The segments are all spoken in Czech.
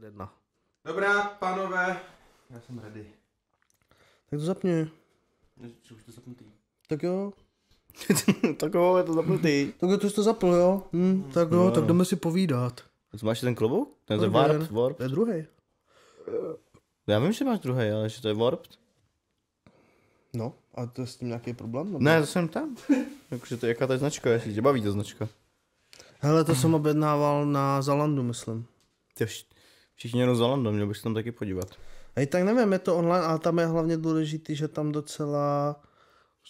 21. Dobrá, panové, já jsem ready. Tak to zapni. už to zapnutý. Tak jo. tak jo, je to zapnutý. tak jo, to jsi to zapl, jo? Hm, tak jo, no, tak no. jdeme si povídat. Co máš ten klobouk? Ten, je warp, warp? To je druhý. Já vím, že máš druhý, ale že to je warped. No, a to je s tím nějaký problém? Nebo? Ne, to jsem tam. Jakože to, jaká ta značka, jestli tě baví ta značka. Hele, to jsem objednával na Zalandu, myslím. Těž, Všichni jenom za London, měl bych se tam taky podívat. A tak nevím, je to online, ale tam je hlavně důležitý, že tam docela,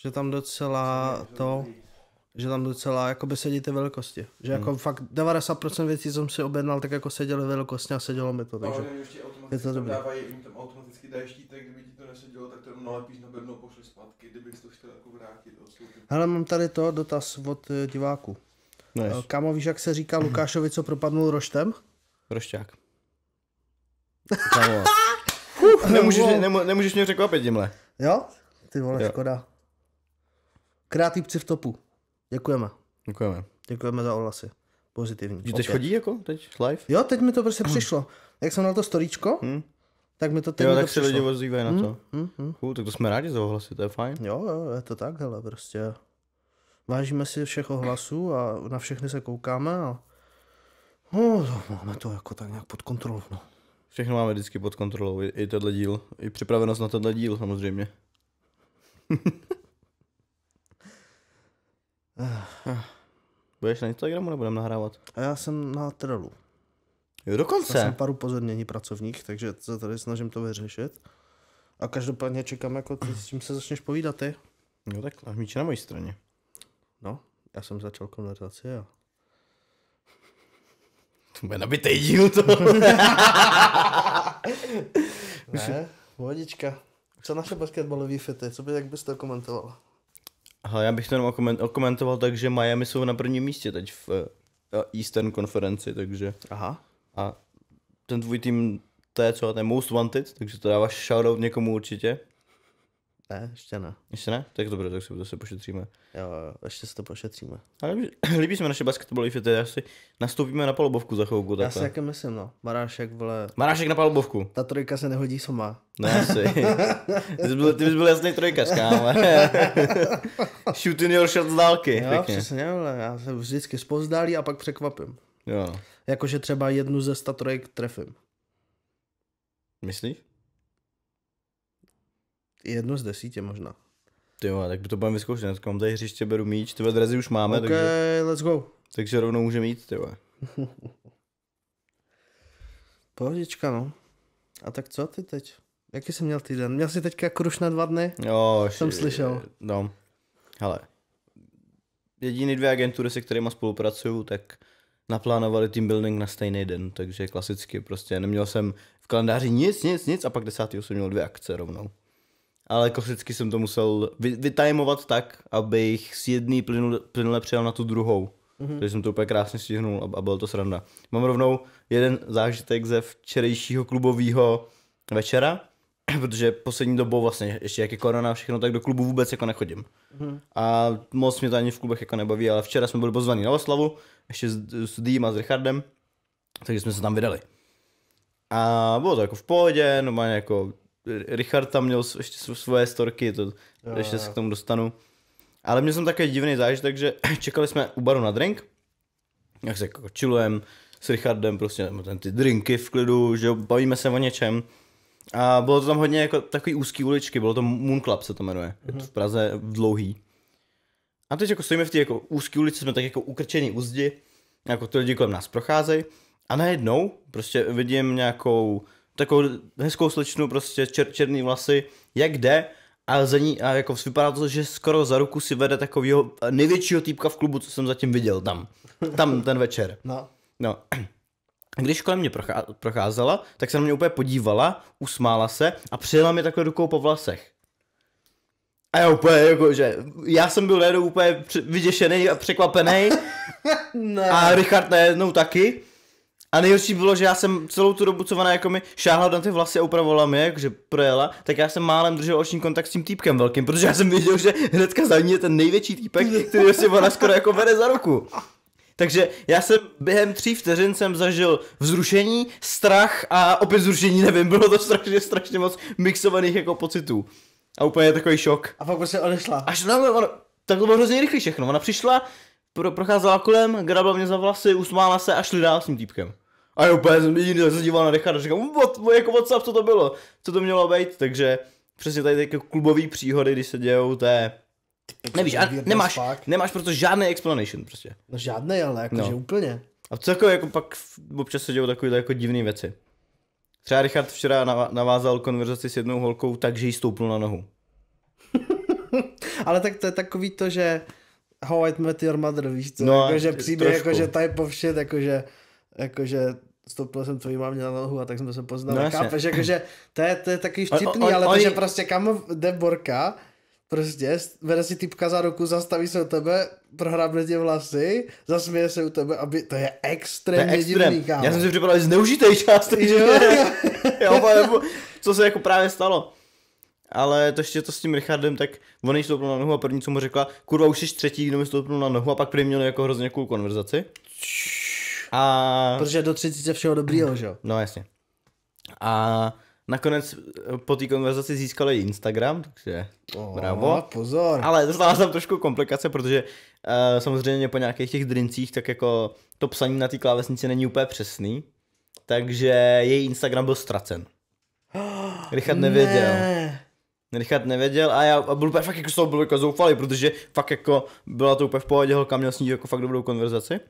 že tam docela to, že tam docela jakoby ty velikosti. Že jako hmm. fakt 90% věcí, jsem si objednal, tak jako seděli velikostně a sedělo mi to. No, takže no, ještě je to dobré. Dávají, jim tam automaticky dají štítek, kdyby ti to nesedělo, tak to jenom nalepíš na bedno, pošli zpátky, kdyby to chtěl jako vrátit. Hele, mám tady to dotaz od eh, diváku. No, eh, Kámo, víš, jak se říká Lukášovi, co propadnul roštem? Rošťák nemůžeš, mě, nemo, nemůžeš mě překvapit tímhle. Jo? Ty vole, jo. škoda. Kreativci v topu. Děkujeme. Děkujeme. Děkujeme za ohlasy. Pozitivní. Že teď okay. chodí jako teď live? Jo, teď mi to prostě přišlo. Jak jsem na to storíčko, hmm. tak mi to teď Jo, tak to se lidi ozývají na hm? to. Hmm, hmm, Chů, tak to jsme rádi za ohlasy, to je fajn. Jo, jo, je to tak, hele, prostě. Vážíme si všech ohlasů a na všechny se koukáme a no, máme to jako tak nějak pod kontrolou. No. Všechno máme vždycky pod kontrolou, i, tenhle díl, i připravenost na tenhle díl samozřejmě. Budeš na Instagramu nebo budeme nahrávat? A já jsem na Trelu. Jo, dokonce. Já jsem pár upozornění pracovních, takže se tady snažím to vyřešit. A každopádně čekám, jako ty, s čím se začneš povídat ty. No tak, míče na mojí straně. No, já jsem začal konverzaci a bude nabitej díl to. ne, vodička. Co naše basketbalové fity, co by, jak bys to komentoval? Ale já bych to jenom komentoval tak, že Miami jsou na prvním místě teď v eh, eh, Eastern konferenci, takže. Aha. A ten tvůj tým, to je co, ten Most Wanted, takže to dáváš shoutout někomu určitě. Ne, ještě ne. Ještě ne? Tak dobré, tak si to se pošetříme. Jo, ještě se to pošetříme. Ale líbí, líbí se mi naše fity, Já si, nastoupíme na palubovku za chvilku. Já si jakým myslím, no. Marášek, vole. Marášek na palubovku. Ta trojka se nehodí sama. Ne, no, asi. ty, jsi byl, ty bys byl jasný trojka kámo. Shoot in your shot z dálky. Jo, přesně, ale já se vždycky spozdálí a pak překvapím. Jo. Jakože třeba jednu ze sta trojek trefím. Myslíš? jednu z desíti možná. Ty jo, tak by to budeme vyzkoušet. Dneska mám tady hřiště, beru míč, tyhle drezy už máme. Okay, takže, let's go. Takže rovnou můžeme jít, ty jo. Pohodička, no. A tak co ty teď? Jaký jsi měl týden? Měl jsi teďka kruš na dva dny? Jo, jsem slyšel. No, hele. Jediný dvě agentury, se kterými spolupracuju, tak naplánovali team building na stejný den, takže klasicky prostě neměl jsem v kalendáři nic, nic, nic a pak 10. jsem měl dvě akce rovnou ale jako vždycky jsem to musel vy, vytajmovat tak, abych z jedné plynule, plynule přijel na tu druhou. Mm-hmm. Takže jsem to úplně krásně stihnul a, a byl to sranda. Mám rovnou jeden zážitek ze včerejšího klubového večera, protože poslední dobou vlastně, ještě jak je korona a všechno, tak do klubu vůbec jako nechodím. Mm-hmm. A moc mě to ani v klubech jako nebaví, ale včera jsme byli pozvaní na oslavu, ještě s, s Dým a s Richardem, takže jsme se tam vydali. A bylo to jako v pohodě, normálně jako Richard tam měl ještě svoje storky, to jo, ještě se k tomu dostanu. Ale měl jsem takový divný zážitek, že čekali jsme u baru na drink, jak se jako chillujem s Richardem, prostě ten ty drinky v klidu, že bavíme se o něčem. A bylo to tam hodně jako takový úzký uličky, bylo to Moon Club se to jmenuje, mm-hmm. je to v Praze v dlouhý. A teď jako stojíme v té jako úzké ulici, jsme tak jako ukrčený u jako ty lidi kolem nás procházejí. A najednou prostě vidím nějakou takovou hezkou slečnu, prostě čer, černý vlasy, jak jde a za ní, a jako vypadá to, že skoro za ruku si vede takového největšího týpka v klubu, co jsem zatím viděl tam. Tam ten večer. No. No. Když kolem mě procházela, tak se na mě úplně podívala, usmála se a přijela mi takhle rukou po vlasech. A já úplně jako, že já jsem byl najednou úplně vyděšený a překvapený. ne. A Richard najednou taky. A nejhorší bylo, že já jsem celou tu dobu, co ona jako mi šáhla na ty vlasy a upravovala mě, že projela, tak já jsem málem držel oční kontakt s tím týpkem velkým, protože já jsem věděl, že hnedka za ní je ten největší týpek, který si ona skoro jako vede za ruku. Takže já jsem během tří vteřin jsem zažil vzrušení, strach a opět vzrušení, nevím, bylo to strašně, strašně moc mixovaných jako pocitů. A úplně takový šok. A pak se prostě odešla. Až na to, tak to bylo hrozně rychle všechno. Ona přišla, pro, procházela kolem, grabla mě za vlasy, usmála se a šli dál s tím týpkem. A jo, úplně jsem jiný, tak jsem díval na Richarda, říkám, what, jako WhatsApp, co to bylo, co to mělo být, takže přesně tady ty klubové příhody, když se dějou, to je... Nevíš, a nemáš, nemáš proto žádný explanation prostě. No žádný, ale jakože no. úplně. A co jako, jako pak občas se dějou takové jako divné věci. Třeba Richard včera navázal konverzaci s jednou holkou takže jí stoupl na nohu. ale tak to je takový to, že How I Met Your Mother, víš co? No, jakože příběh, jakože type of shit, jakože, jakože stoupil jsem tvojí mámě na nohu a tak jsme se poznali. No, Chápeš, jakože to je, to je takový vtipný, on, on, ale on, to, že prostě kam jde Borka, prostě vede si typka za ruku, zastaví se u tebe, prohrábne tě vlasy, zasměje se u tebe, aby to je extrémně extrém. divný, kámo. Já jsem si připadal, že zneužitej část, jo. jo, co se jako právě stalo. Ale to ještě to s tím Richardem, tak on jí stoupnul na nohu a první, co mu řekla, kurva, už jsi třetí, kdo mi stoupnul na nohu a pak prý měl jako hrozně cool konverzaci. A... Protože do 30 je všeho dobrýho, že jo? No jasně. A nakonec eh, po té konverzaci získali Instagram, takže oh, bravo. pozor. Ale dostala jsem trošku komplikace, protože uh, samozřejmě po nějakých těch drincích, tak jako to psaní na té klávesnici není úplně přesný, takže její Instagram byl ztracen. Richard nevěděl. Ne. Richard nevěděl a já a byl úplně fakt jako z toho byl jako zoufalý, protože fakt jako byla to úplně v pohodě holka, měl s ní jako fakt dobrou konverzaci.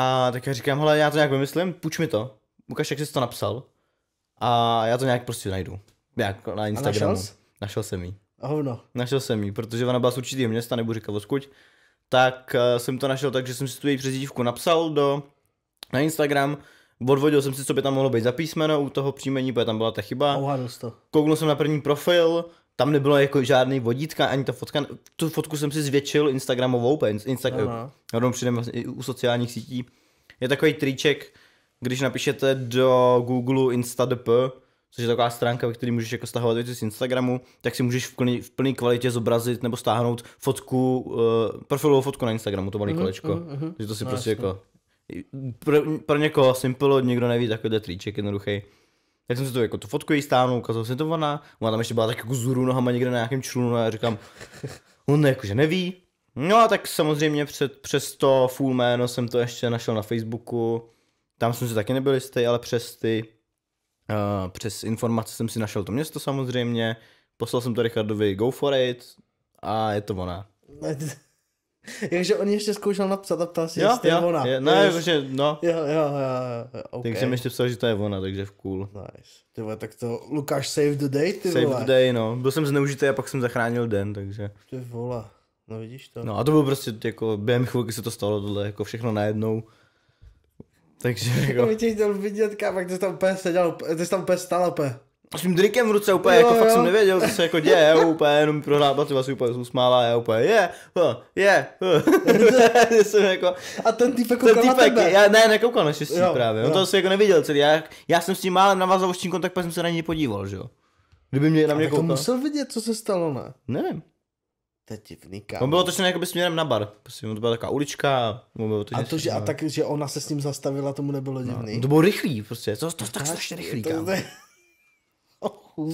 A tak já říkám, hele, já to nějak vymyslím, půjč mi to. Ukaž, jak jsi to napsal. A já to nějak prostě najdu. Jak na Instagramu. A našel, našel jsem ji. Hovno. Našel jsem jí, protože ona byla z určitého města, nebo říkat odkud. Tak uh, jsem to našel tak, že jsem si tu její přezdívku napsal do, na Instagram. Odvodil jsem si, co by tam mohlo být za písmeno u toho příjmení, protože tam byla ta chyba. Kouknul jsem na první profil, tam nebylo jako žádný vodítka, ani ta fotka, tu fotku jsem si zvětšil Instagramovou, Instagram, no, přidem vlastně u sociálních sítí. Je takový triček, když napíšete do Google InstaDP, což je taková stránka, ve které můžeš jako stahovat věci z Instagramu, tak si můžeš v plný, v plný kvalitě zobrazit nebo stáhnout fotku, uh, profilovou fotku na Instagramu, to malý mm-hmm, kolečko. Mm-hmm, že to si no, prostě jasný. jako... Pro, pro někoho simple, nikdo neví, takový triček jednoduchý tak jsem si to jako tu fotku jí stánu, ukázal jsem to ona, ona tam ještě byla tak jako zůru nohama někde na nějakém člunu a já říkám, on jakože neví. No a tak samozřejmě před, přes to full jméno jsem to ještě našel na Facebooku, tam jsem si taky nebyl jistý, ale přes ty, uh, přes informace jsem si našel to město samozřejmě, poslal jsem to Richardovi, go for it a je to ona. Takže on ještě zkoušel napsat a ptal jo, jestli to je ona. Je, ne, že no. no. Jo, jo, jo, jo okay. Takže mi ještě psal, že to je ona, takže v cool. Nice. Ty vole, tak to Lukáš save the day, ty save vole. the day, no. Byl jsem zneužitý a pak jsem zachránil den, takže. Ty vole, no vidíš to. No a to bylo prostě jako, během chvilky se to stalo tohle, jako všechno najednou. Takže jako... Kdyby tě chtěl vidět, kámo, jak jsi tam úplně seděl, ty jsi tam úplně stál, úplně s tím drikem v ruce úplně, jo, jako jo. fakt jsem nevěděl, co se jako děje, jo, úplně jenom prohrába třeba si úplně usmála, já úplně, je, je, jsem jako... A ten týpek koukal ten na tebe. Já, ne, nekoukal na štěstí jo, právě, jo. on to asi jako neviděl celý, já, já jsem s tím málem navazal už tím kontakt, pak jsem se na něj podíval, že jo. Kdyby mě na mě koukal. to musel vidět, co se stalo, ne? Nevím. To je divný, kámo. On bylo točen jakoby směrem na bar. Prostě, to byla taková ulička. Bylo a to, že, a tak, že ona se s ním zastavila, tomu nebylo divný. No, to bylo rychlý prostě. To, to, to tak strašně rychlý, kámo.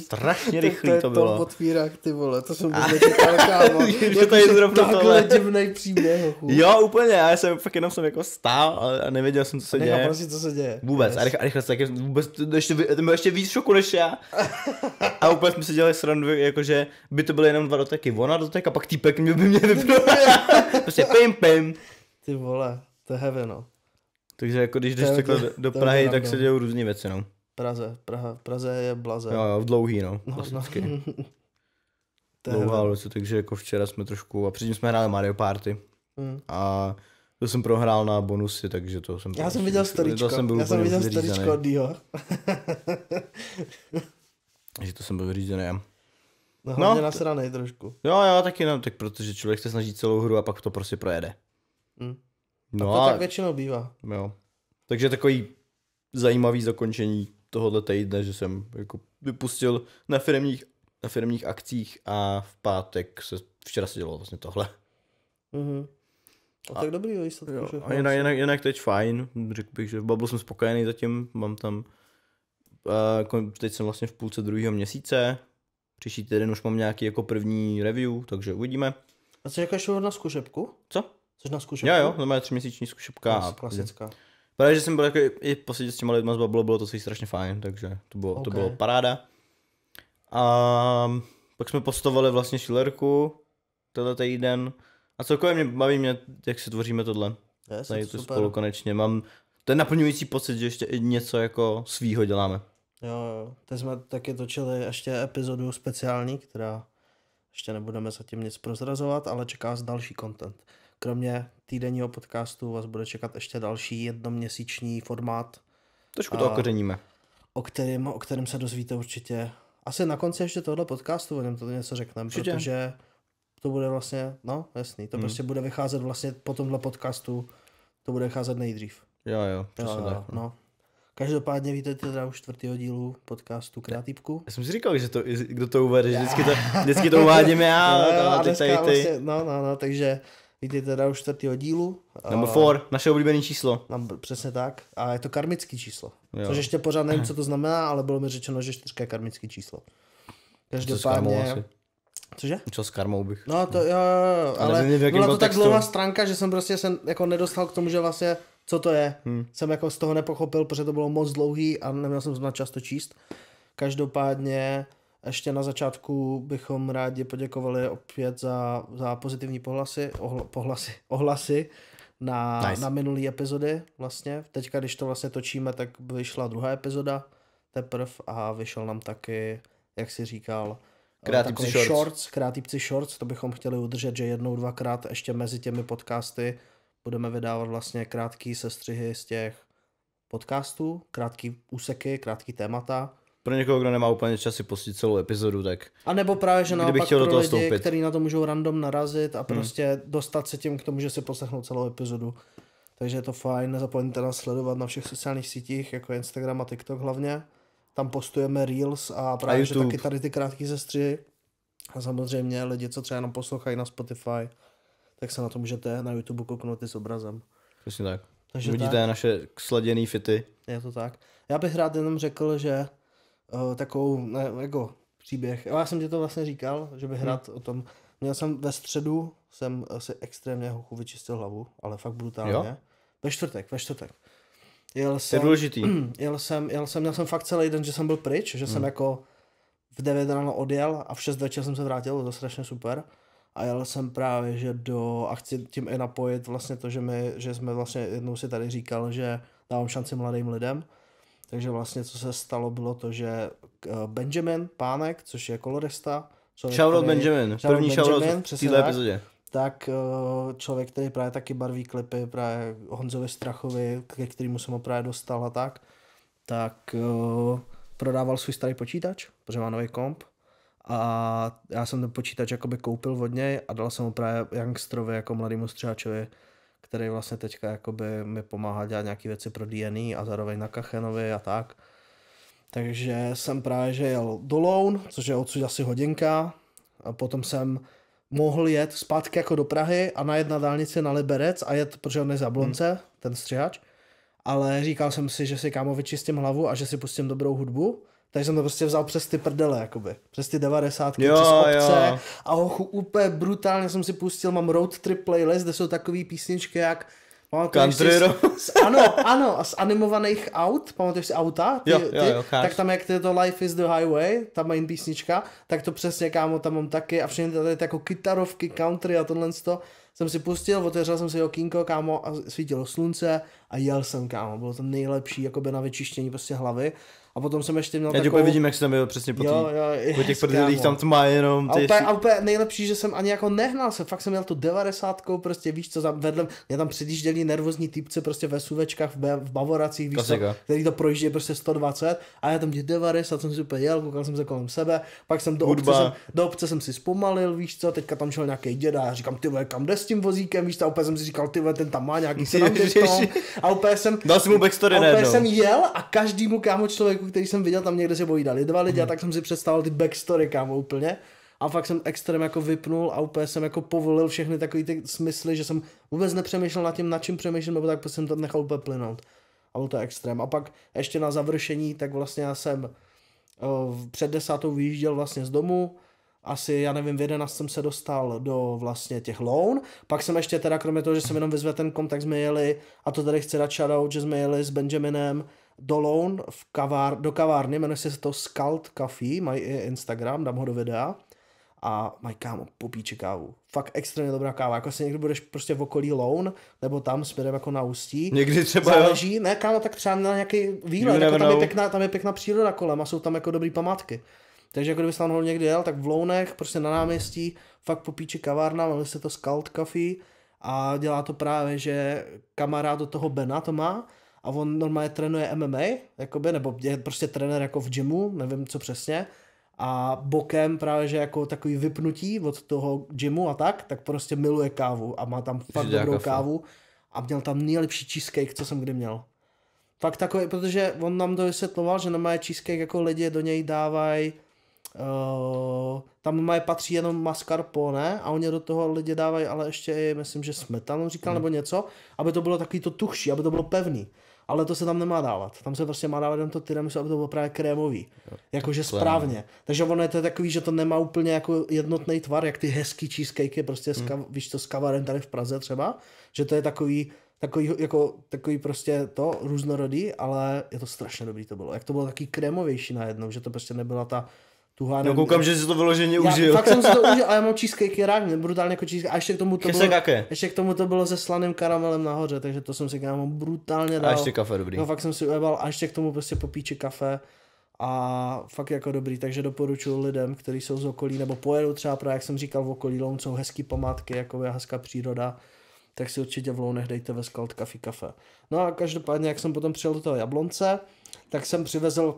Strašně rychlý to, to, to bylo. To otvírák, ty vole, to jsem vůbec nečekal, kámo. že to je zrovna tohle. divnej příběh, Jo, úplně, já jsem fakt jenom jsem jako stál a nevěděl jsem, co se děje. prostě, co se děje. Vůbec, a, a rychle se taky vůbec, ještě, byl ještě víc šoku než já. a úplně jsme se dělali srandu, jakože by to byly jenom dva doteky, ona dotek a pak týpek mě by mě vypnul. prostě pim, pim. Ty vole, to je heavy, no. Takže jako když jdeš takhle do, do Prahy, tak se dějou různé věci, no. Praze. Praha, Praze je blaze. Jo, jo, v dlouhý, no. no, klasicky. no. Dlouhá ulice, takže jako včera jsme trošku, a předtím jsme hráli Mario Party. Mm. A to jsem prohrál na bonusy, takže to jsem... Já jsem viděl staričko, já jsem viděl staričko od Dio. takže to jsem byl vyřízený. No, no nasranej trošku. Jo, jo, taky no, tak protože člověk se snaží celou hru a pak to prostě projede. Mm. No a to a... tak většinou bývá. Jo. Takže takový zajímavý zakončení tohohle týdne, že jsem jako vypustil na firmních, na firmních akcích a v pátek se, včera se dělalo vlastně tohle. Mm-hmm. A, a tak dobrý výsledek. Jo, a jinak, jinak, jinak, teď fajn, řekl bych, že v Bubble jsem spokojený zatím, mám tam, uh, teď jsem vlastně v půlce druhého měsíce, příští týden už mám nějaký jako první review, takže uvidíme. A co jaká šlo na zkušebku? Co? Jsi na zkušebku? Jo, jo, to má tři měsíční zkušebka. Klasická. Právě, že jsem byl jako i, posledně posedit s těma lidma z Bablo, bylo to celý strašně fajn, takže to bylo, okay. to bylo paráda. A pak jsme postovali vlastně šilerku tenhle týden. A celkově mě baví mě, jak se tvoříme tohle. Yes, Tady to spolu konečně. Mám ten naplňující pocit, že ještě i něco jako svýho děláme. Jo, jo. Teď jsme taky točili ještě epizodu speciální, která ještě nebudeme zatím nic prozrazovat, ale čeká z další content. Kromě týdenního podcastu vás bude čekat ještě další jednoměsíční formát. Trošku to okořeníme. O kterém, o kterém se dozvíte určitě. Asi na konci ještě tohle podcastu o něm to něco řekneme, určitě. protože to bude vlastně, no jasný, to hmm. prostě bude vycházet vlastně po tomhle podcastu, to bude vycházet nejdřív. Jo, jo, přesně jo, tak. No. no. Každopádně vítejte teda už čtvrtého dílu podcastu Kreativku. Já jsem si říkal, že to, kdo to uvede, že vždycky to, vždycky to uvádím já, no, no, a teď ty. Vlastně, no, no, no, takže Vítejte teda u čtvrtého dílu. Number four, naše oblíbené číslo. Number, přesně tak. A je to karmický číslo. Jo. Což ještě pořád nevím, co to znamená, ale bylo mi řečeno, že čtyřka je karmický číslo. Každopádně... Cože? Co s karmou bych. No to jo, jo, jo ale, nevím, byla to tak dlouhá stránka, že jsem prostě jsem jako nedostal k tomu, že vlastně co to je. Hmm. Jsem jako z toho nepochopil, protože to bylo moc dlouhý a neměl jsem na často číst. Každopádně ještě na začátku bychom rádi poděkovali opět za, za pozitivní pohlasy, ohl, pohlasy, ohlasy na, nice. na minulý epizody vlastně. Teďka, když to vlastně točíme, tak vyšla druhá epizoda teprv a vyšel nám taky, jak si říkal, eh, Krátipci shorts. shorts. Krátipci shorts, to bychom chtěli udržet, že jednou, dvakrát ještě mezi těmi podcasty budeme vydávat vlastně krátké sestřihy z těch podcastů, krátké úseky, krátké témata pro někoho, kdo nemá úplně čas si pustit celou epizodu, tak... A nebo právě, že naopak chtěl pro do lidi, stoupit. který na to můžou random narazit a hmm. prostě hmm. dostat se tím k tomu, že si poslechnou celou epizodu. Takže je to fajn, nezapomeňte nás sledovat na všech sociálních sítích, jako Instagram a TikTok hlavně. Tam postujeme Reels a právě a že taky tady ty krátké zestři. A samozřejmě lidi, co třeba jenom poslouchají na Spotify, tak se na to můžete na YouTube kouknout i s obrazem. Přesně tak. Takže Vidíte tak. naše sladěné fity. Je to tak. Já bych rád jenom řekl, že uh, takovou ne, jako příběh. Já jsem ti to vlastně říkal, že hrát hmm. o tom. Měl jsem ve středu, jsem si extrémně hochu vyčistil hlavu, ale fakt brutálně. Jo? Ve čtvrtek, ve čtvrtek. Jel jsem, je důležitý. Jel jsem, jel jsem, měl jsem fakt celý den, že jsem byl pryč, že hmm. jsem jako v 9 ráno odjel a v 6 večer jsem se vrátil, to strašně super. A jel jsem právě, že do, a chci tím i napojit vlastně to, že, my, že jsme vlastně jednou si tady říkal, že dávám šanci mladým lidem, takže vlastně, co se stalo, bylo to, že eh, Benjamin Pánek, což je kolorista, člověk, Shoutout Benjamin, shoutout první shoutout v této epizodě. Tak eh, člověk, který právě taky barví klipy, právě Honzovi Strachovi, ke kterému jsem ho právě dostal a tak, tak eh, prodával svůj starý počítač, protože má nový komp. A já jsem ten počítač jakoby koupil od něj a dal jsem ho právě Youngstrovi jako mladému střáčovi který vlastně teďka jakoby mi pomáhá dělat nějaké věci pro DNA e a zároveň na Kachenovi a tak. Takže jsem právě že jel do Loun, což je odsud asi hodinka, a potom jsem mohl jet zpátky jako do Prahy a najet na dálnici na Liberec a jet, protože on je za Blonce, hmm. ten střihač, ale říkal jsem si, že si kámo vyčistím hlavu a že si pustím dobrou hudbu takže jsem to prostě vzal přes ty prdele, jakoby. Přes ty 90 jo, přes obce. Jo. A hochu úplně brutálně jsem si pustil, mám road trip playlist, kde jsou takové písničky jak Country si, z, ano, ano, a z animovaných aut, pamatuješ si auta? Ty, jo, jo, ty, jo, tak tam jak to Life is the Highway, ta mají písnička, tak to přesně, kámo, tam mám taky a všechny tady jako kytarovky, country a tohle to jsem si pustil, otevřel jsem si okýnko, kámo, a svítilo slunce a jel jsem, kámo, bylo to nejlepší, jako by na vyčištění prostě hlavy a potom jsem ještě měl Já takovou... tě vidím, jak jsem byl přesně po, tý, jo, jo, po těch prdelích, tam to má jenom... Ty a, úplně, ještě... a úplně nejlepší, že jsem ani jako nehnal se, fakt jsem měl tu devadesátkou, prostě víš co, tam vedle, mě tam předjížděli nervózní typce prostě ve suvečkách, v, v bavoracích, víš co, který to projíždí prostě 120 a já tam těch 90 jsem si úplně jel, koukal jsem se kolem sebe, pak jsem do, obce jsem, do obce jsem si zpomalil, víš co, teďka tam šel nějaký děda a říkám, ty vole, kam jde s tím vozíkem, víš co, a úplně jsem si říkal, ty vole, ten tam má nějaký 70 a úplně jsem... Dal jsem mu backstory a úplně jsem jel a každému kámo člověku příspěvku, který jsem viděl tam někde, bojí dali dva lidi hmm. a mhm. tak jsem si představil ty backstory, kámo, úplně. A fakt jsem extrém jako vypnul a úplně jsem jako povolil všechny takové ty smysly, že jsem vůbec nepřemýšlel nad tím, nad čím přemýšlím, nebo tak prostě jsem to nechal úplně plynout. A byl to extrém. A pak ještě na završení, tak vlastně já jsem o, eh, před desátou vyjížděl vlastně z domu, asi, já nevím, v 11 jsem se dostal do vlastně těch loun, pak jsem ještě teda, kromě toho, že jsem jenom vyzvedl ten kom, tak jsme jeli, a to tady chci dát shoutout, že jsme jeli s Benjaminem do loun v kavár, do kavárny, jmenuje se to Skald Coffee, mají i Instagram, dám ho do videa a mají kámo, popíče kávu. Fakt extrémně dobrá káva, jako se někdy budeš prostě v okolí Loun, nebo tam směrem jako na Ústí. Někdy třeba Záleží, jo. ne kámo, tak třeba na nějaký výlet, jako tam, je pěkná, tam je pěkná příroda kolem a jsou tam jako dobrý památky. Takže jako kdyby tam někdy jel, tak v Lounech, prostě na náměstí, fakt popíče kavárna, jmenuje se to Skald Coffee a dělá to právě, že kamarád do toho Bena to má, a on normálně trénuje MMA, jakoby, nebo je prostě trenér jako v gymu, nevím co přesně, a bokem právě, že jako takový vypnutí od toho gymu a tak, tak prostě miluje kávu a má tam fakt dobrou kafe. kávu a měl tam nejlepší cheesecake, co jsem kdy měl. Fakt takový, protože on nám to vysvětloval, že normálně cheesecake jako lidi do něj dávají Uh, tam mají patří jenom mascarpone a oni do toho lidi dávají ale ještě i, myslím, že smetanu říkal, hmm. nebo něco, aby to bylo takový to tuchší, aby to bylo pevný ale to se tam nemá dávat. Tam se prostě má dávat jenom to tiramisu, aby to bylo právě krémový. Jakože správně. Takže ono je to takový, že to nemá úplně jako jednotný tvar, jak ty hezký cheesecakey, prostě hmm. z víš to, s kavarem tady v Praze třeba, že to je takový, takový, jako, takový prostě to různorodý, ale je to strašně dobrý to bylo. Jak to bylo taky krémovější najednou, že to prostě nebyla ta tu No koukám, že jsi to vyloženě já, užil. Fakt jsem si to užil, ale mám cheesecake rád, brutálně jako cheesecake. A ještě k tomu to bylo, ještě k tomu to bylo se slaným karamelem nahoře, takže to jsem si kámo brutálně dal. A ještě kafe dobrý. No fakt jsem si ujebal a ještě k tomu prostě popíči kafe a fakt jako dobrý, takže doporučuji lidem, kteří jsou z okolí, nebo pojedou třeba právě, jak jsem říkal, v okolí Loun jsou hezký památky, jako je hezká příroda, tak si určitě v Lounech dejte ve Skald Café kafe. No a každopádně, jak jsem potom přijel do toho Jablonce, tak jsem přivezl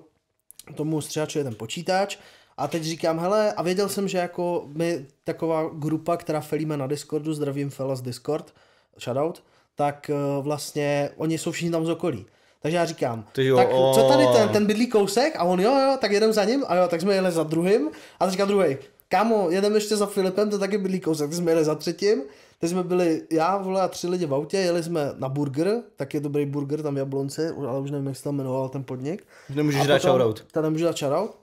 tomu střihaču ten počítač, a teď říkám, hele, a věděl jsem, že jako my taková grupa, která felíme na Discordu, zdravím fela z Discord, shoutout, tak eh, vlastně oni jsou všichni tam z okolí. Takže já říkám, jo, tak co tady ten, ten bydlí kousek? A on jo, jo, tak jedem za ním. A jo, tak jsme jeli za druhým. A teď říkám druhý, kámo, jedem ještě za Filipem, to taky bydlí kousek, tak jsme jeli za třetím. Teď jsme byli, já, vole, a tři lidi v autě, jeli jsme na burger, tak je dobrý burger tam v Jablonci, ale už nevím, jak se tam jmenoval ten podnik. Nemůžeš dát shoutout. Tak nemůžu dát shoutout.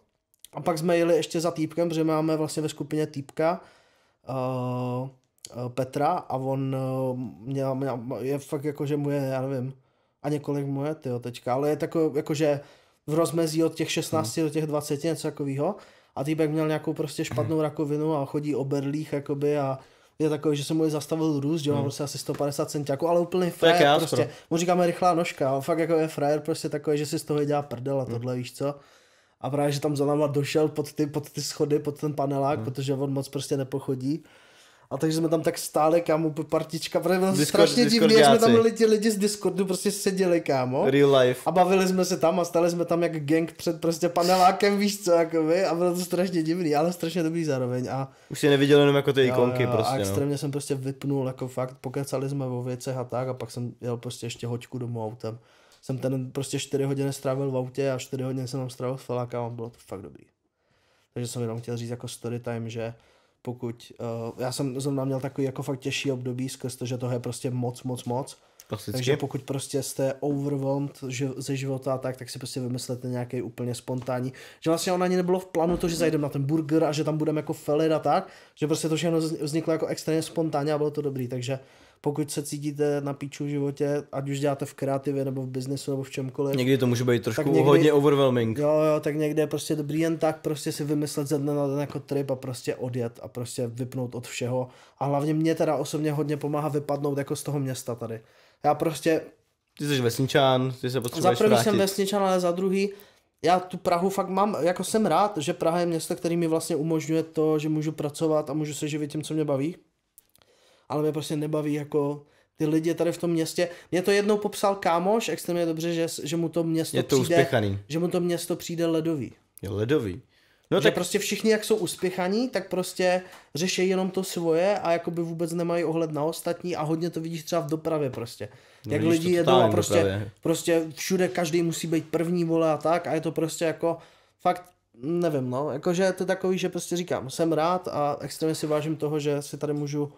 A pak jsme jeli ještě za týpkem, protože máme vlastně ve skupině týpka, uh, Petra a on eh, měl, měl, je fakt jako, že mu je, já nevím, a několik mu je, tyjo, teďka, ale je takový, jako, že v rozmezí od těch 16 hmm. do těch 20, něco takového. A týpek měl nějakou prostě špatnou hmm. rakovinu a chodí o berlích, jakoby, a je takový, že se mu je zastavil růst, že mám hmm. prostě asi 150 centiáků, ale úplně frajer prostě. Mu říkáme rychlá nožka, a fakt jako je frajer prostě takový, že si z toho dělá prdel a tohle, hmm. víš co a právě, že tam za náma došel pod ty, pod ty schody, pod ten panelák, hmm. protože on moc prostě nepochodí. A takže jsme tam tak stáli, kámo, partička, protože bylo Discord, strašně divně, jsme tam byli ti lidi z Discordu, prostě seděli, kámo. Real life. A bavili jsme se tam a stali jsme tam jak gang před prostě panelákem, víš co, jako vy. a bylo to strašně divný, ale strašně dobrý zároveň. A, Už si neviděl jenom jako ty jo, ikonky jo, prostě. A no. extrémně no. jsem prostě vypnul, jako fakt, pokecali jsme o věcech a tak, a pak jsem jel prostě ještě hoďku domů autem jsem ten prostě 4 hodiny strávil v autě a 4 hodiny jsem tam strávil s a bylo to fakt dobrý. Takže jsem jenom chtěl říct jako story time, že pokud, uh, já jsem zrovna měl takový jako fakt těžší období skrz to, že toho je prostě moc, moc, moc. Klasicky. Takže pokud prostě jste overwhelmed ži- ze života, tak, tak si prostě vymyslete nějaký úplně spontánní, že vlastně ona ani nebylo v plánu to, že zajdeme na ten burger a že tam budeme jako felit a tak, že prostě to všechno vzniklo jako extrémně spontánně a bylo to dobrý, takže pokud se cítíte na píču v životě, ať už děláte v kreativě nebo v biznesu nebo v čemkoliv. Někdy to může být trošku někdy, hodně overwhelming. Jo, jo, tak někde je prostě dobrý jen tak prostě si vymyslet ze dne na den jako trip a prostě odjet a prostě vypnout od všeho. A hlavně mě teda osobně hodně pomáhá vypadnout jako z toho města tady. Já prostě... Ty jsi vesničán, ty se potřebuješ Za prvý vrátit. jsem vesničán, ale za druhý já tu Prahu fakt mám, jako jsem rád, že Praha je město, který mi vlastně umožňuje to, že můžu pracovat a můžu se živit tím, co mě baví ale mě prostě nebaví jako ty lidi tady v tom městě. Mě to jednou popsal kámoš, extrémně dobře, že, že mu to město je to přijde, uspěchaný. že mu to město přijde ledový. Je ledový. No že tak... prostě všichni, jak jsou uspěchaní, tak prostě řeší jenom to svoje a jako by vůbec nemají ohled na ostatní a hodně to vidíš třeba v dopravě prostě. No, jak lidi jedou a prostě, dopravě. prostě všude každý musí být první vole a tak a je to prostě jako fakt nevím no, jakože to je takový, že prostě říkám, jsem rád a extrémně si vážím toho, že si tady můžu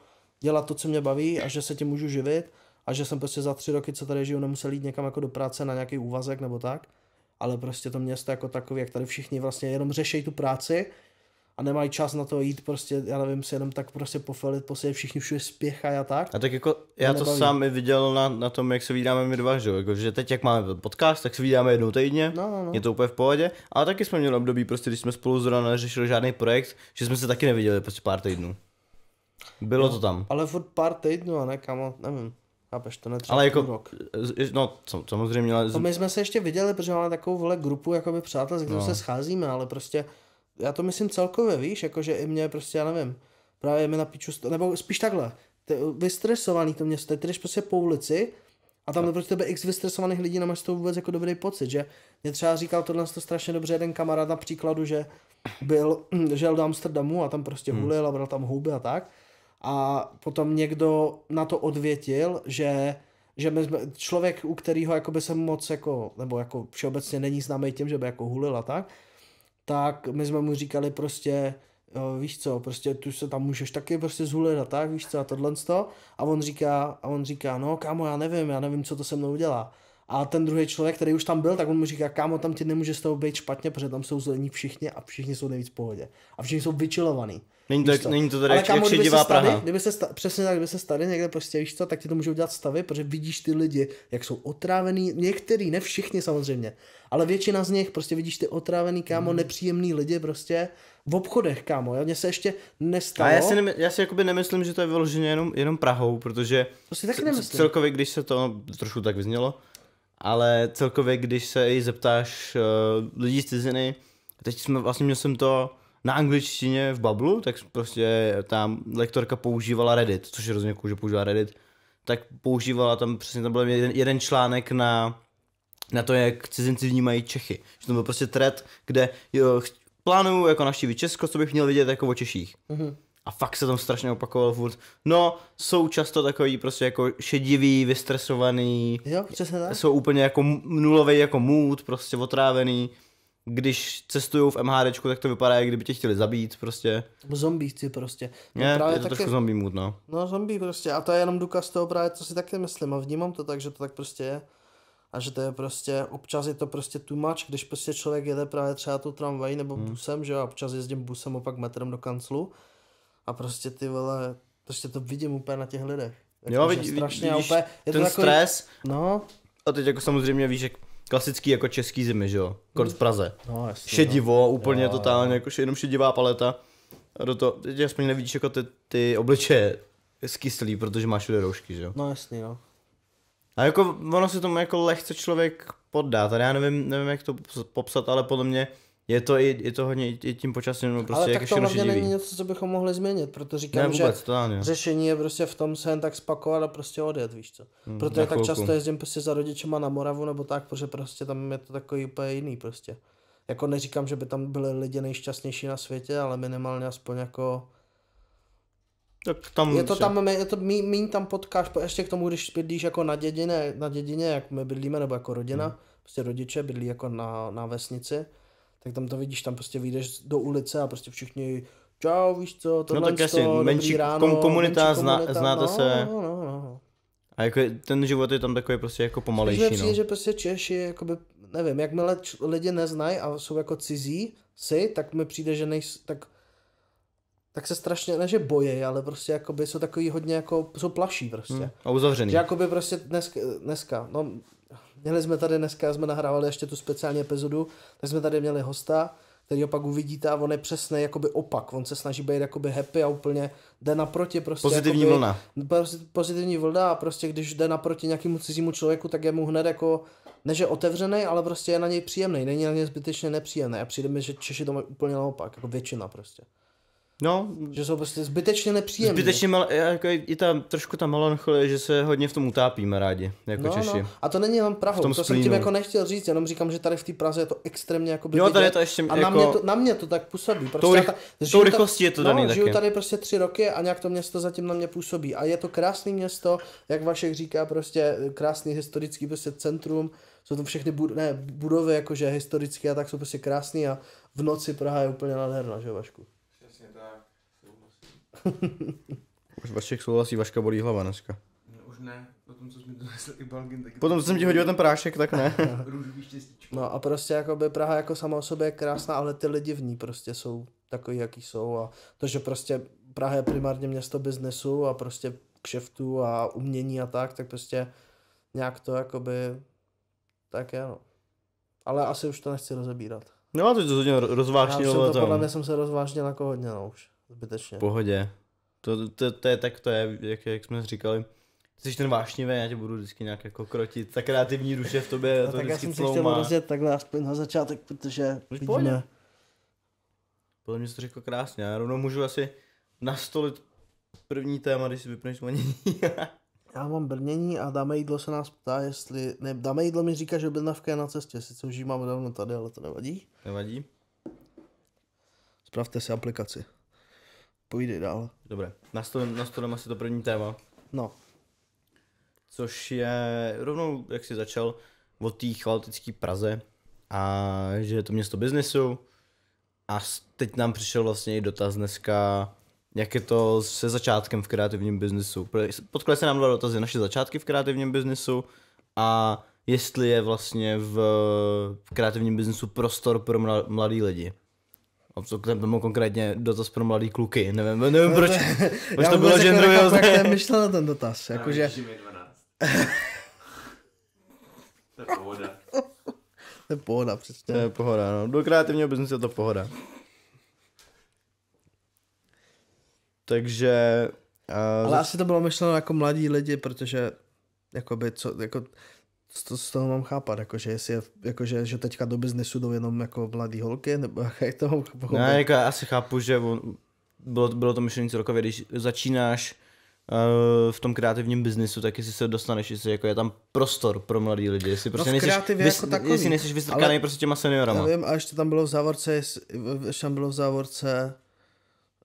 dělat to, co mě baví a že se tím můžu živit a že jsem prostě za tři roky, co tady žiju, nemusel jít někam jako do práce na nějaký úvazek nebo tak, ale prostě to město jako takový, jak tady všichni vlastně jenom řeší tu práci a nemají čas na to jít prostě, já nevím, si jenom tak prostě pofelit, prostě všichni všude spěchají a tak. A tak jako já to nebaví. sám i viděl na, na tom, jak se vídáme my dva, že jako, že teď jak máme podcast, tak se vídáme jednou týdně, no, no, no. je to úplně v pohodě, ale taky jsme měli období, prostě když jsme spolu zrovna neřešili žádný projekt, že jsme se taky neviděli prostě pár týdnů. Bylo jo, to tam. Ale furt pár týdnů, a ne kamo, nevím. Chápeš, to netřeba Ale jako, rok. E, e, no, samozřejmě, ale... To no, my jsme se ještě viděli, protože máme takovou vole grupu, jakoby přátel, se kterou no. se scházíme, ale prostě, já to myslím celkově, víš, jakože i mě prostě, já nevím, právě mi na piču, nebo spíš takhle, ty, uh, vystresovaný to město, ty jdeš prostě po ulici a tam no. prostě tebe x vystresovaných lidí, nemáš to vůbec jako dobrý pocit, že? Mě třeba říkal tohle to strašně dobře jeden kamarád na příkladu, že byl, žel do Amsterdamu a tam prostě hmm. hulil hmm. a bral tam houby a tak a potom někdo na to odvětil, že že my jsme, člověk, u kterého jako by se moc jako, nebo jako všeobecně není známý tím, že by jako hulil a tak, tak my jsme mu říkali prostě, víš co, prostě tu se tam můžeš taky prostě zhulit a tak, víš co, a tohle A on říká, a on říká, no kámo, já nevím, já nevím, co to se mnou udělá. A ten druhý člověk, který už tam byl, tak on mu říká, kámo, tam ti nemůže z toho být špatně, protože tam jsou zelení všichni a všichni jsou nejvíc v pohodě. A všichni jsou vyčilovaní. Není to, jak, není to tady, Ale jak, kámo, jak se dívá Praha. kdyby se sta, přesně tak, kdyby se stali někde prostě, víš co, tak ti to můžou dělat stavy, protože vidíš ty lidi, jak jsou otrávený, některý, ne všichni samozřejmě, ale většina z nich, prostě vidíš ty otrávený, kámo, hmm. nepříjemný lidi prostě v obchodech, kámo, jo, mě se ještě nestalo. A já si, ne, já si jakoby nemyslím, že to je vyloženě jenom, jenom Prahou, protože to si taky nemyslím. celkově, když se to trošku tak vyznělo, ale celkově, když se i zeptáš uh, lidí z ciziny, teď jsme vlastně měl jsem to na angličtině v Bablu, tak prostě tam lektorka používala Reddit, což je rozhodně cool, že používala Reddit, tak používala tam přesně, tam byl jeden, jeden článek na, na to, jak cizinci vnímají Čechy. Že to byl prostě thread, kde jo, plánuju jako navštívit Česko, co bych měl vidět jako o Češích. Mm-hmm a fakt se tam strašně opakoval furt. No, jsou často takový prostě jako šedivý, vystresovaný. Jo, přesně tak. Jsou úplně jako nulový jako mood, prostě otrávený. Když cestují v MHDčku, tak to vypadá, jak kdyby tě chtěli zabít prostě. Zombíci prostě. No, je, právě je to trošku zombie mood, no. No, zombie prostě. A to je jenom důkaz toho právě, co si taky myslím. A vnímám to tak, že to tak prostě je. A že to je prostě, občas je to prostě much, když prostě člověk jede právě třeba tu tramvají nebo hmm. busem, že jo, občas jezdím busem opak metrem do kanclu a prostě ty vole, prostě to vidím úplně na těch lidech. Jako, jo, vidí, strašně vidíš úplně, je ten to takový, stres. No. A teď jako samozřejmě víš, jak klasický jako český zimy, že jo? Kort v Praze. No, jasně, Šedivo, no. úplně jo, totálně, jo. jako jenom šedivá paleta. A do toho, teď aspoň nevidíš jako ty, ty obličeje skyslí, protože máš všude roušky, že jo? No jasný, jo. No. A jako ono se tomu jako lehce člověk poddá, tady já nevím, nevím jak to popsat, ale podle mě je to, i, je to hodně i tím počasím, no prostě Ale tak to hlavně není něco, co bychom mohli změnit, protože říkám, ne, vůbec, že tán, řešení je prostě v tom se jen tak spakovat a prostě odjet, víš co. Hmm, Proto já tak často jezdím prostě za rodičema na Moravu nebo tak, protože prostě tam je to takový úplně jiný prostě. Jako neříkám, že by tam byly lidi nejšťastnější na světě, ale minimálně aspoň jako... Tak tam je to tam, je to mý, mý tam potkáš, ještě k tomu, když bydlíš jako na dědině, na dědině, jak my bydlíme, nebo jako rodina, hmm. prostě rodiče bydlí jako na, na vesnici, tak tam to vidíš, tam prostě vyjdeš do ulice a prostě všichni čau, víš co, no tohle no tak jasně, menší ráno, kom- komunita, menší komunita, zna, znáte no, se. No, no, no. A jako ten život je tam takový prostě jako pomalejší, Spíš přijde, no. že prostě Češi, jakoby, nevím, jakmile č- lidi neznají a jsou jako cizí si, tak mi přijde, že nejs, tak tak se strašně, ne že boje, ale prostě jakoby jsou takový hodně jako, jsou plaší prostě. Hmm. A uzavřený. Že jakoby prostě dnes, dneska, no Měli jsme tady dneska, jsme nahrávali ještě tu speciální epizodu, tak jsme tady měli hosta, který pak uvidíte a on je přesný jakoby opak. On se snaží být jakoby happy a úplně jde naproti prostě. Pozitivní jakoby, vlna. Pozitivní vlna a prostě když jde naproti nějakému cizímu člověku, tak je mu hned jako neže otevřený, ale prostě je na něj příjemný, není na něj zbytečně nepříjemný. A přijde mi, že Češi to mají úplně naopak, jako většina prostě. No, že jsou prostě zbytečně nepříjemné. Zbytečně mal, e, jako i ta, trošku ta melancholie, že se hodně v tom utápíme rádi, jako no, no. Češi. No. A to není jenom Praha, to jsem tím jako nechtěl říct, jenom říkám, že tady v té Praze je to extrémně jako Jo, tady je to ještě a jako... na, mě to, na mě to tak působí. Prostě tou, rych, ta, tou rychlostí je to no, daný žiju taky. žiju tady prostě tři roky a nějak to město zatím na mě působí. A je to krásné město, jak Vašek říká, prostě krásný historický prostě centrum, jsou tam všechny bud- ne, budovy jakože historické a tak jsou prostě krásné a v noci Praha je úplně nádherná, že Vašku? Už Vašek souhlasí, Vaška bolí hlava dneska. už ne, potom co jsi mi donesl i Balgin, tak... Potom co jsem ti hodil ten prášek, tak ne. Růžový štěstíčko. No a prostě jako by Praha jako sama o sobě je krásná, ale ty lidi v ní prostě jsou takový, jaký jsou a to, že prostě Praha je primárně město biznesu a prostě kšeftu a umění a tak, tak prostě nějak to jakoby tak je, no. Ale asi už to nechci rozebírat. No to je to hodně rozvážně. Já jsem to, podle mě jsem se rozvážně jako hodně, no už. Zbytečně. V pohodě. To, to, to, je tak, to je, jak, jak jsme říkali. jsi ten vášnivý, já tě budu vždycky nějak jako krotit. Ta kreativní duše v tobě to tak já jsem cloumá. se chtěl rozjet takhle aspoň na začátek, protože vidíme. Podle mě jsi to řekl krásně. Já rovnou můžu asi nastolit první téma, když si vypneš zvonění. já mám brnění a dáme jídlo se nás ptá, jestli... Ne, dáme jídlo mi říká, že objednavka je na cestě, sice už ji mám dávno tady, ale to nevadí. Nevadí. Spravte si aplikaci. Půjde dál. Dobré, na stole asi to první téma. No. Což je rovnou, jak jsi začal, o té chaotické Praze a že je to město biznesu. A teď nám přišel vlastně i dotaz dneska, jak je to se začátkem v kreativním biznesu. Potkali se nám dva dotazy, naše začátky v kreativním biznesu a jestli je vlastně v, v kreativním biznesu prostor pro mladý lidi. A co ten byl konkrétně dotaz pro mladý kluky, nevím, nevím proč, proč to jako bylo genderově jako, Jak jsem myšlel na ten dotaz, jakože... to je pohoda. to je pohoda, přesně. To je pohoda, no. Do kreativního biznesu je to pohoda. Takže... Uh, Ale asi to bylo myšleno jako mladí lidi, protože jakoby co, jako to, z toho mám chápat, jakože, jestli je, jakože, že teďka do biznesu jdou jenom jako mladý holky, nebo jak to mám pochopit? Ne, jako já asi chápu, že on, bylo, bylo to myšlení celkově, když začínáš eh, v tom kreativním biznisu, tak jestli se dostaneš, jestli jako je tam prostor pro mladý lidi, jestli no, prostě no nejseš, vys, jako vystrkaný ale, prostě těma seniorama. Já vím, a ještě tam bylo v závorce, ještě tam bylo v závorce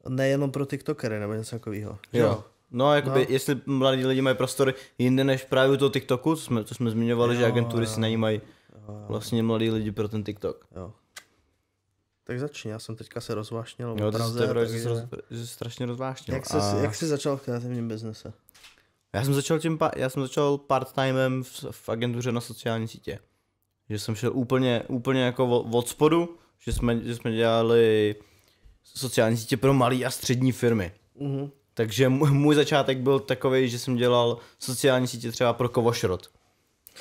nejenom pro tiktokery nebo něco takového. Jo. jo. No, jakoby, no. jestli mladí lidi mají prostory jinde než právě u toho TikToku, co jsme, co jsme zmiňovali, jo, že agentury jo. si najímají vlastně mladí lidi pro ten TikTok. Jo. Tak začni, já jsem teďka se rozvášnil. Jo, to je tak, roz, strašně rozvášnil. Jak, jsi, a... jak jsi začal v kreativním biznese? Já jsem začal, tím, já jsem začal part-timem v, v agentuře na sociální sítě. Že jsem šel úplně, úplně jako od spodu, že jsme, že jsme dělali sociální sítě pro malé a střední firmy. Mm-hmm. Takže můj začátek byl takový, že jsem dělal sociální sítě třeba pro Kovošrot.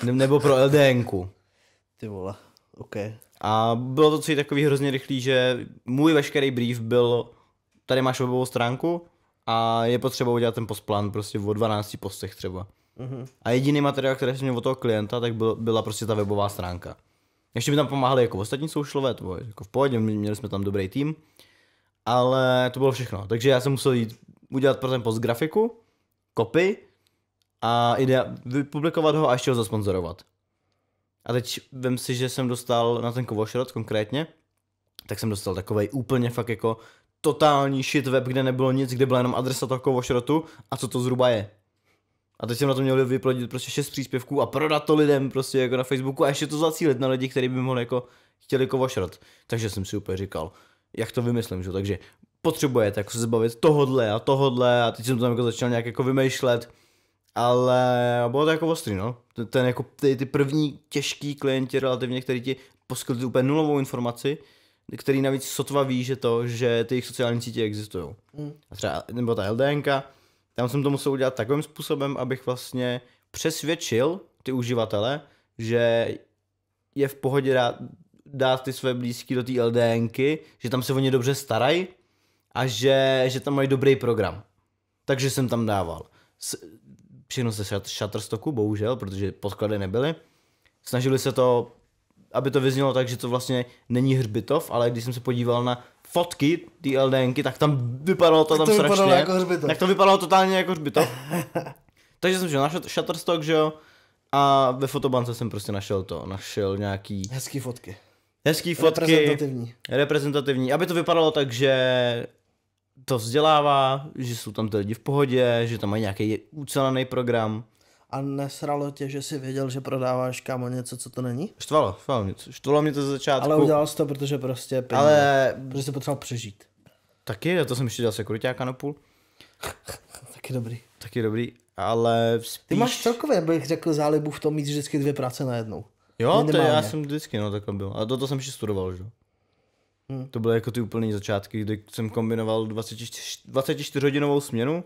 Nebo pro LDNku. Ty vole, OK. A bylo to celý takový hrozně rychlý, že můj veškerý brief byl, tady máš webovou stránku a je potřeba udělat ten postplan prostě o 12 postech třeba. Mm-hmm. A jediný materiál, který jsem měl od toho klienta, tak byl, byla prostě ta webová stránka. Ještě mi tam pomáhali jako ostatní soušlové, to bylo jako v pohodě, měli jsme tam dobrý tým, ale to bylo všechno. Takže já jsem musel jít udělat pro ten post grafiku, kopy a ide vypublikovat ho a ještě ho zasponzorovat. A teď vím si, že jsem dostal na ten kovošrot konkrétně, tak jsem dostal takovej úplně fakt jako totální shit web, kde nebylo nic, kde byla jenom adresa toho kovošrotu a co to zhruba je. A teď jsem na to měl vyplodit prostě šest příspěvků a prodat to lidem prostě jako na Facebooku a ještě to zacílit na lidi, kteří by mohli jako chtěli kovošrot. Takže jsem si úplně říkal, jak to vymyslím, že? Takže potřebujete jako se zbavit tohodle a tohodle a teď jsem to tam jako začal nějak jako vymýšlet, ale bylo to jako ostrý, no. Ten jako ty, ty první těžký klienti relativně, který ti poskytli úplně nulovou informaci, který navíc sotva ví, že to, že ty jejich sociální sítě existují. Mm. třeba nebo ta LDNka, tam jsem to musel udělat takovým způsobem, abych vlastně přesvědčil ty uživatele, že je v pohodě dát, dát ty své blízky do té LDNky, že tam se o ně dobře starají, a že, že tam mají dobrý program. Takže jsem tam dával. všechno se Shutterstocku, bohužel, protože podklady nebyly. Snažili se to, aby to vyznělo tak, že to vlastně není hřbitov, ale když jsem se podíval na fotky ty LDNky, tak tam vypadalo to tak tam to strašně. Vypadalo jako Tak to vypadalo totálně jako hřbitov. Takže jsem šel na Shutterstock, že jo, a ve fotobance jsem prostě našel to, našel nějaký... Hezký fotky. Hezký fotky. Reprezentativní. Reprezentativní. Aby to vypadalo tak, že to vzdělává, že jsou tam ty lidi v pohodě, že tam mají nějaký ucelený program. A nesralo tě, že jsi věděl, že prodáváš kámo něco, co to není? Štvalo, štvalo mě, to, štvalo mě to ze začátku. Ale udělal jsi to, protože prostě peníze, Ale... protože jsi potřeboval přežít. Taky, to jsem ještě dělal sekuritáka na no půl. Taky dobrý. Taky dobrý, ale spíš... Ty máš celkově, bych řekl, zálibu v tom mít vždycky dvě práce najednou. Jo, Minimálně. to já jsem vždycky no, takhle byl. A to, to jsem ještě studoval, že? Hmm. To byly jako ty úplné začátky, kdy jsem kombinoval 24-hodinovou směnu,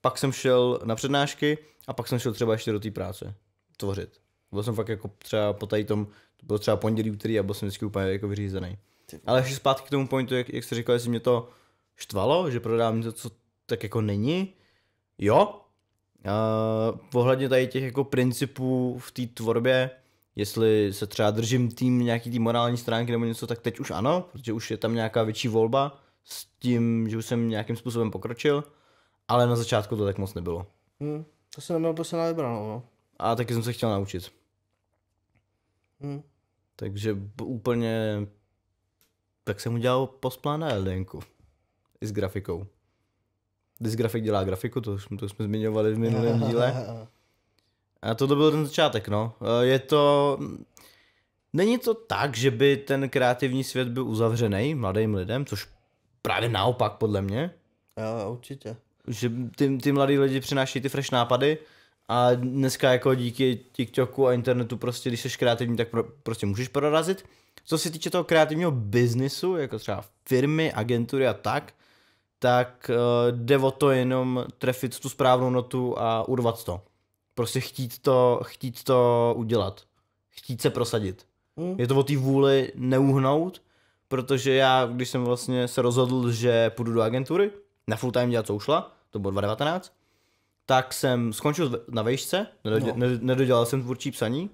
pak jsem šel na přednášky a pak jsem šel třeba ještě do té práce tvořit. Byl jsem fakt jako třeba po tady tom, to bylo třeba pondělí, úterý a byl jsem vždycky úplně jako vyřízený. Ale ještě zpátky k tomu pointu, jak, jak jsi říkal, jestli mě to štvalo, že prodávám něco, co tak jako není. Jo, uh, pohledně tady těch jako principů v té tvorbě, jestli se třeba držím tým nějaký tý morální stránky nebo něco, tak teď už ano, protože už je tam nějaká větší volba s tím, že už jsem nějakým způsobem pokročil, ale na začátku to tak moc nebylo. Hmm, to jsem neměl prostě na vybranou, no. A taky jsem se chtěl naučit. Hmm. Takže úplně tak jsem udělal postplán na LDNku. I s grafikou. Když grafik dělá grafiku, to, to jsme zmiňovali v minulém díle. A to byl ten začátek, no. Eh, je to... Není to tak, že by ten kreativní svět byl uzavřený mladým lidem, což právě naopak podle mě. Jo, určitě. Že ty, ty mladí lidi přináší ty fresh nápady a dneska jako díky TikToku a internetu prostě, když jsi kreativní, tak pro, prostě můžeš prorazit. Co se týče toho kreativního biznisu, jako třeba firmy, agentury a tak, tak uh, jde o to jenom trefit tu správnou notu a urvat to prostě chtít to, chtít to udělat. Chtít se prosadit. Mm. Je to o té vůli neuhnout, protože já, když jsem vlastně se rozhodl, že půjdu do agentury, na full time dělat ušla, to bylo 2019, tak jsem skončil na vejšce, nedodělal, no. nedodělal jsem tvůrčí psaní,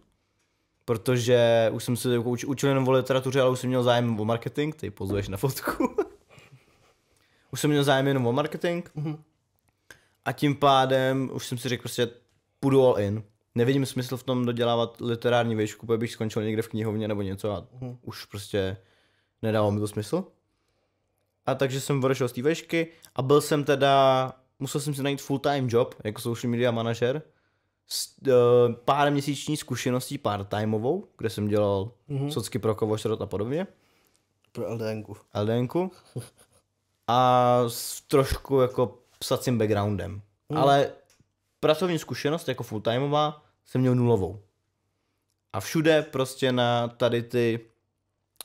protože už jsem se učil jenom o literatuře, ale už jsem měl zájem o marketing, ty pozuješ na fotku. už jsem měl zájem jenom o marketing mm-hmm. a tím pádem už jsem si řekl prostě, půjdu all in. Nevidím smysl v tom dodělávat literární výšku, protože bych skončil někde v knihovně nebo něco a uh-huh. už prostě nedávalo mi to smysl. A takže jsem odešel z té vešky a byl jsem teda, musel jsem si najít full-time job jako social media manažer s uh, pár měsíční zkušeností part-timeovou, kde jsem dělal uh-huh. socky pro kovošrot a podobně. Pro LDNku. LDNku. A s trošku jako psacím backgroundem. Mm. Ale pracovní zkušenost jako timeová jsem měl nulovou. A všude prostě na tady ty,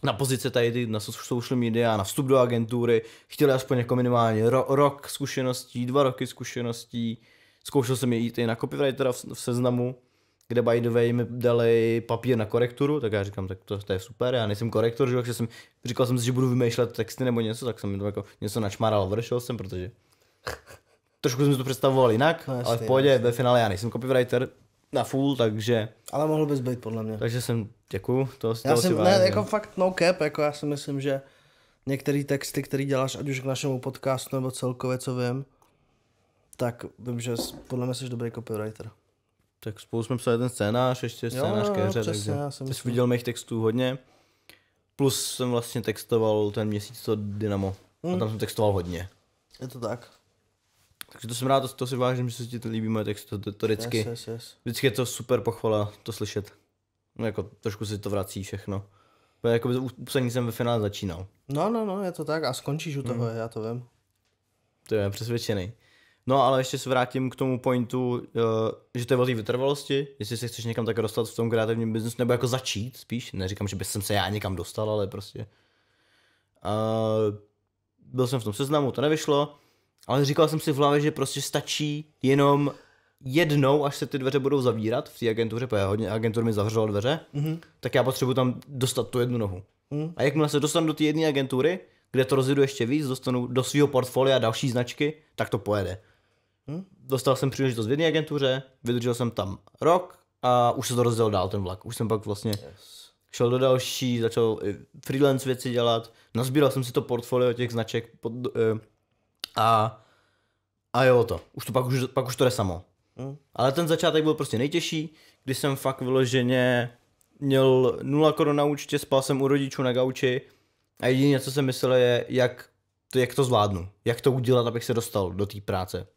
na pozice tady ty, na social media, na vstup do agentury, chtěli aspoň jako minimálně ro, rok zkušeností, dva roky zkušeností. Zkoušel jsem je jít i na copywritera v, v seznamu, kde by the way mi dali papír na korekturu, tak já říkám, tak to, to je super, já nejsem korektor, že, takže jsem, říkal jsem si, že budu vymýšlet texty nebo něco, tak jsem mi to jako něco načmáral, vršel jsem, protože trošku jsem si to představoval jinak, no, jasný, ale v pohodě, jasný. ve finále já nejsem copywriter na full, takže... Ale mohl bys být, podle mě. Takže jsem, děkuju, to já toho jsem, si vážím. ne, jako fakt no cap, jako já si myslím, že některé texty, které děláš, ať už k našemu podcastu nebo celkově, co vím, tak vím, že podle mě jsi dobrý copywriter. Tak spolu jsme psali ten scénář, ještě scénář jo, jo, jo, hře, přesně, takže já jsi viděl mých textů hodně. Plus jsem vlastně textoval ten měsíc to Dynamo. Hmm. A tam hmm. jsem textoval hodně. Je to tak. Takže to jsem rád, to, to si vážím, že se ti to líbí moje texty, to, to, to vždycky, yes, yes, yes. vždycky je to super pochvala to slyšet. No jako trošku si to vrací všechno. No, jako psaní jsem ve finále začínal. No, no, no, je to tak a skončíš u mhm. toho, mm. já to vím. To je přesvědčený. No ale ještě se vrátím k tomu pointu, eh, že to je o té vytrvalosti, jestli se chceš někam tak dostat v tom kreativním biznesu, nebo jako začít spíš, neříkám, že bych jsem se já někam dostal, ale prostě. A eh, byl jsem v tom seznamu, to nevyšlo, ale říkal jsem si v hlavě, že prostě stačí jenom jednou, až se ty dveře budou zavírat v té agentuře, protože hodně agentur mi zavřelo dveře, mm-hmm. tak já potřebuji tam dostat tu jednu nohu. Mm. A jakmile se dostanu do té jedné agentury, kde to rozjedu ještě víc, dostanu do svého portfolia další značky, tak to pojede. Mm. Dostal jsem příležitost v jedné agentuře, vydržel jsem tam rok a už se to rozjel dál ten vlak. Už jsem pak vlastně yes. šel do další, začal freelance věci dělat, nazbíral jsem si to portfolio těch značek pod, eh, a, a jo to. Už to pak, už, pak už to jde samo. Mm. Ale ten začátek byl prostě nejtěžší, kdy jsem fakt vyloženě měl nula korun na účtě, spal jsem u rodičů na gauči a jediné, co jsem myslel, je, jak to, jak to zvládnu, jak to udělat, abych se dostal do té práce.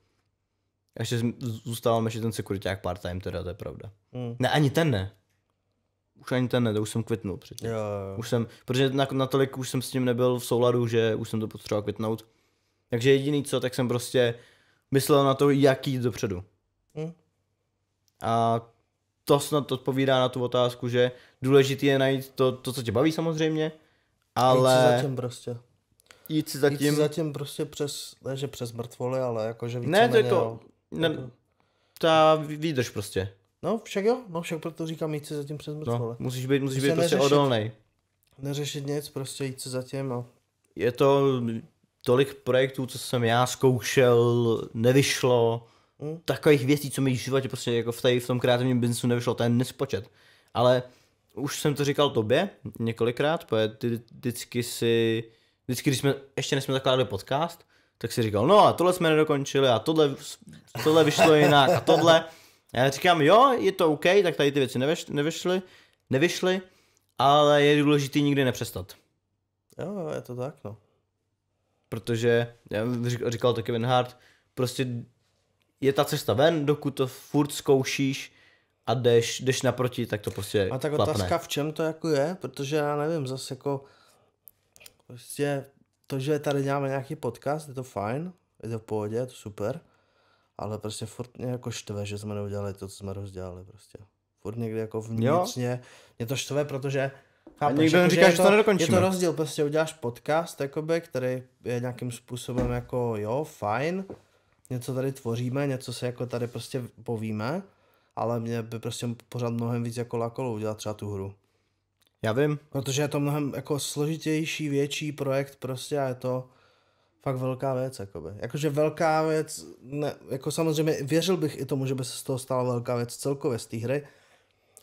A ještě zůstával ještě ten sekuriták part-time, teda to je pravda. Mm. Ne, ani ten ne. Už ani ten ne, to už jsem kvitnul předtím. Jo, jo. Už jsem, protože na, natolik už jsem s tím nebyl v souladu, že už jsem to potřeboval kvitnout. Takže jediný co, tak jsem prostě myslel na to, jak jít dopředu. Hmm. A to snad odpovídá na tu otázku, že důležité je najít to, to co tě baví samozřejmě, ale... Jít si zatím prostě. Jít si zatím... Jít si zatím prostě přes, ne že přes mrtvoly, ale jakože více Ne, to jako... Ne, jako- ta výdrž prostě. No však jo, no však proto říkám jít si zatím přes no, mrtvoly. No, musíš být, musíš být prostě neřešit, odolnej. Neřešit nic, prostě jít si zatím a... No. Je to tolik projektů, co jsem já zkoušel, nevyšlo, Hmm. takových věcí, co mi v životě prostě jako v, tady, v tom kreativním biznesu nevyšlo, to je nespočet. Ale už jsem to říkal tobě několikrát, protože ty vždycky si, vždycky když jsme, ještě nesme zakládali podcast, tak si říkal, no a tohle jsme nedokončili a tohle, tohle vyšlo jinak a tohle. A já říkám, jo, je to OK, tak tady ty věci nevyšly, nevyšly, nevyšly ale je důležité nikdy nepřestat. jo, je to tak, no protože, já říkal to Kevin Hart, prostě je ta cesta ven, dokud to furt zkoušíš a jdeš, jdeš naproti, tak to prostě A tak klapne. otázka, v čem to jako je, protože já nevím, zase jako prostě to, že tady děláme nějaký podcast, je to fajn, je to v pohodě, je to super, ale prostě furt mě jako štve, že jsme neudělali to, co jsme rozdělali prostě. Furt někdy jako vnitřně, jo? mě to štve, protože Chápeš, a někdo jako, říká, že, že to, to nedokončíme. Je to rozdíl, prostě uděláš podcast, jakoby, který je nějakým způsobem jako jo, fajn, něco tady tvoříme, něco se jako tady prostě povíme, ale mě by prostě pořád mnohem víc jako lakolo udělat třeba tu hru. Já vím. Protože je to mnohem jako složitější, větší projekt prostě a je to fakt velká věc, jakoby. Jakože velká věc, ne, jako samozřejmě věřil bych i tomu, že by se z toho stala velká věc celkově z té hry,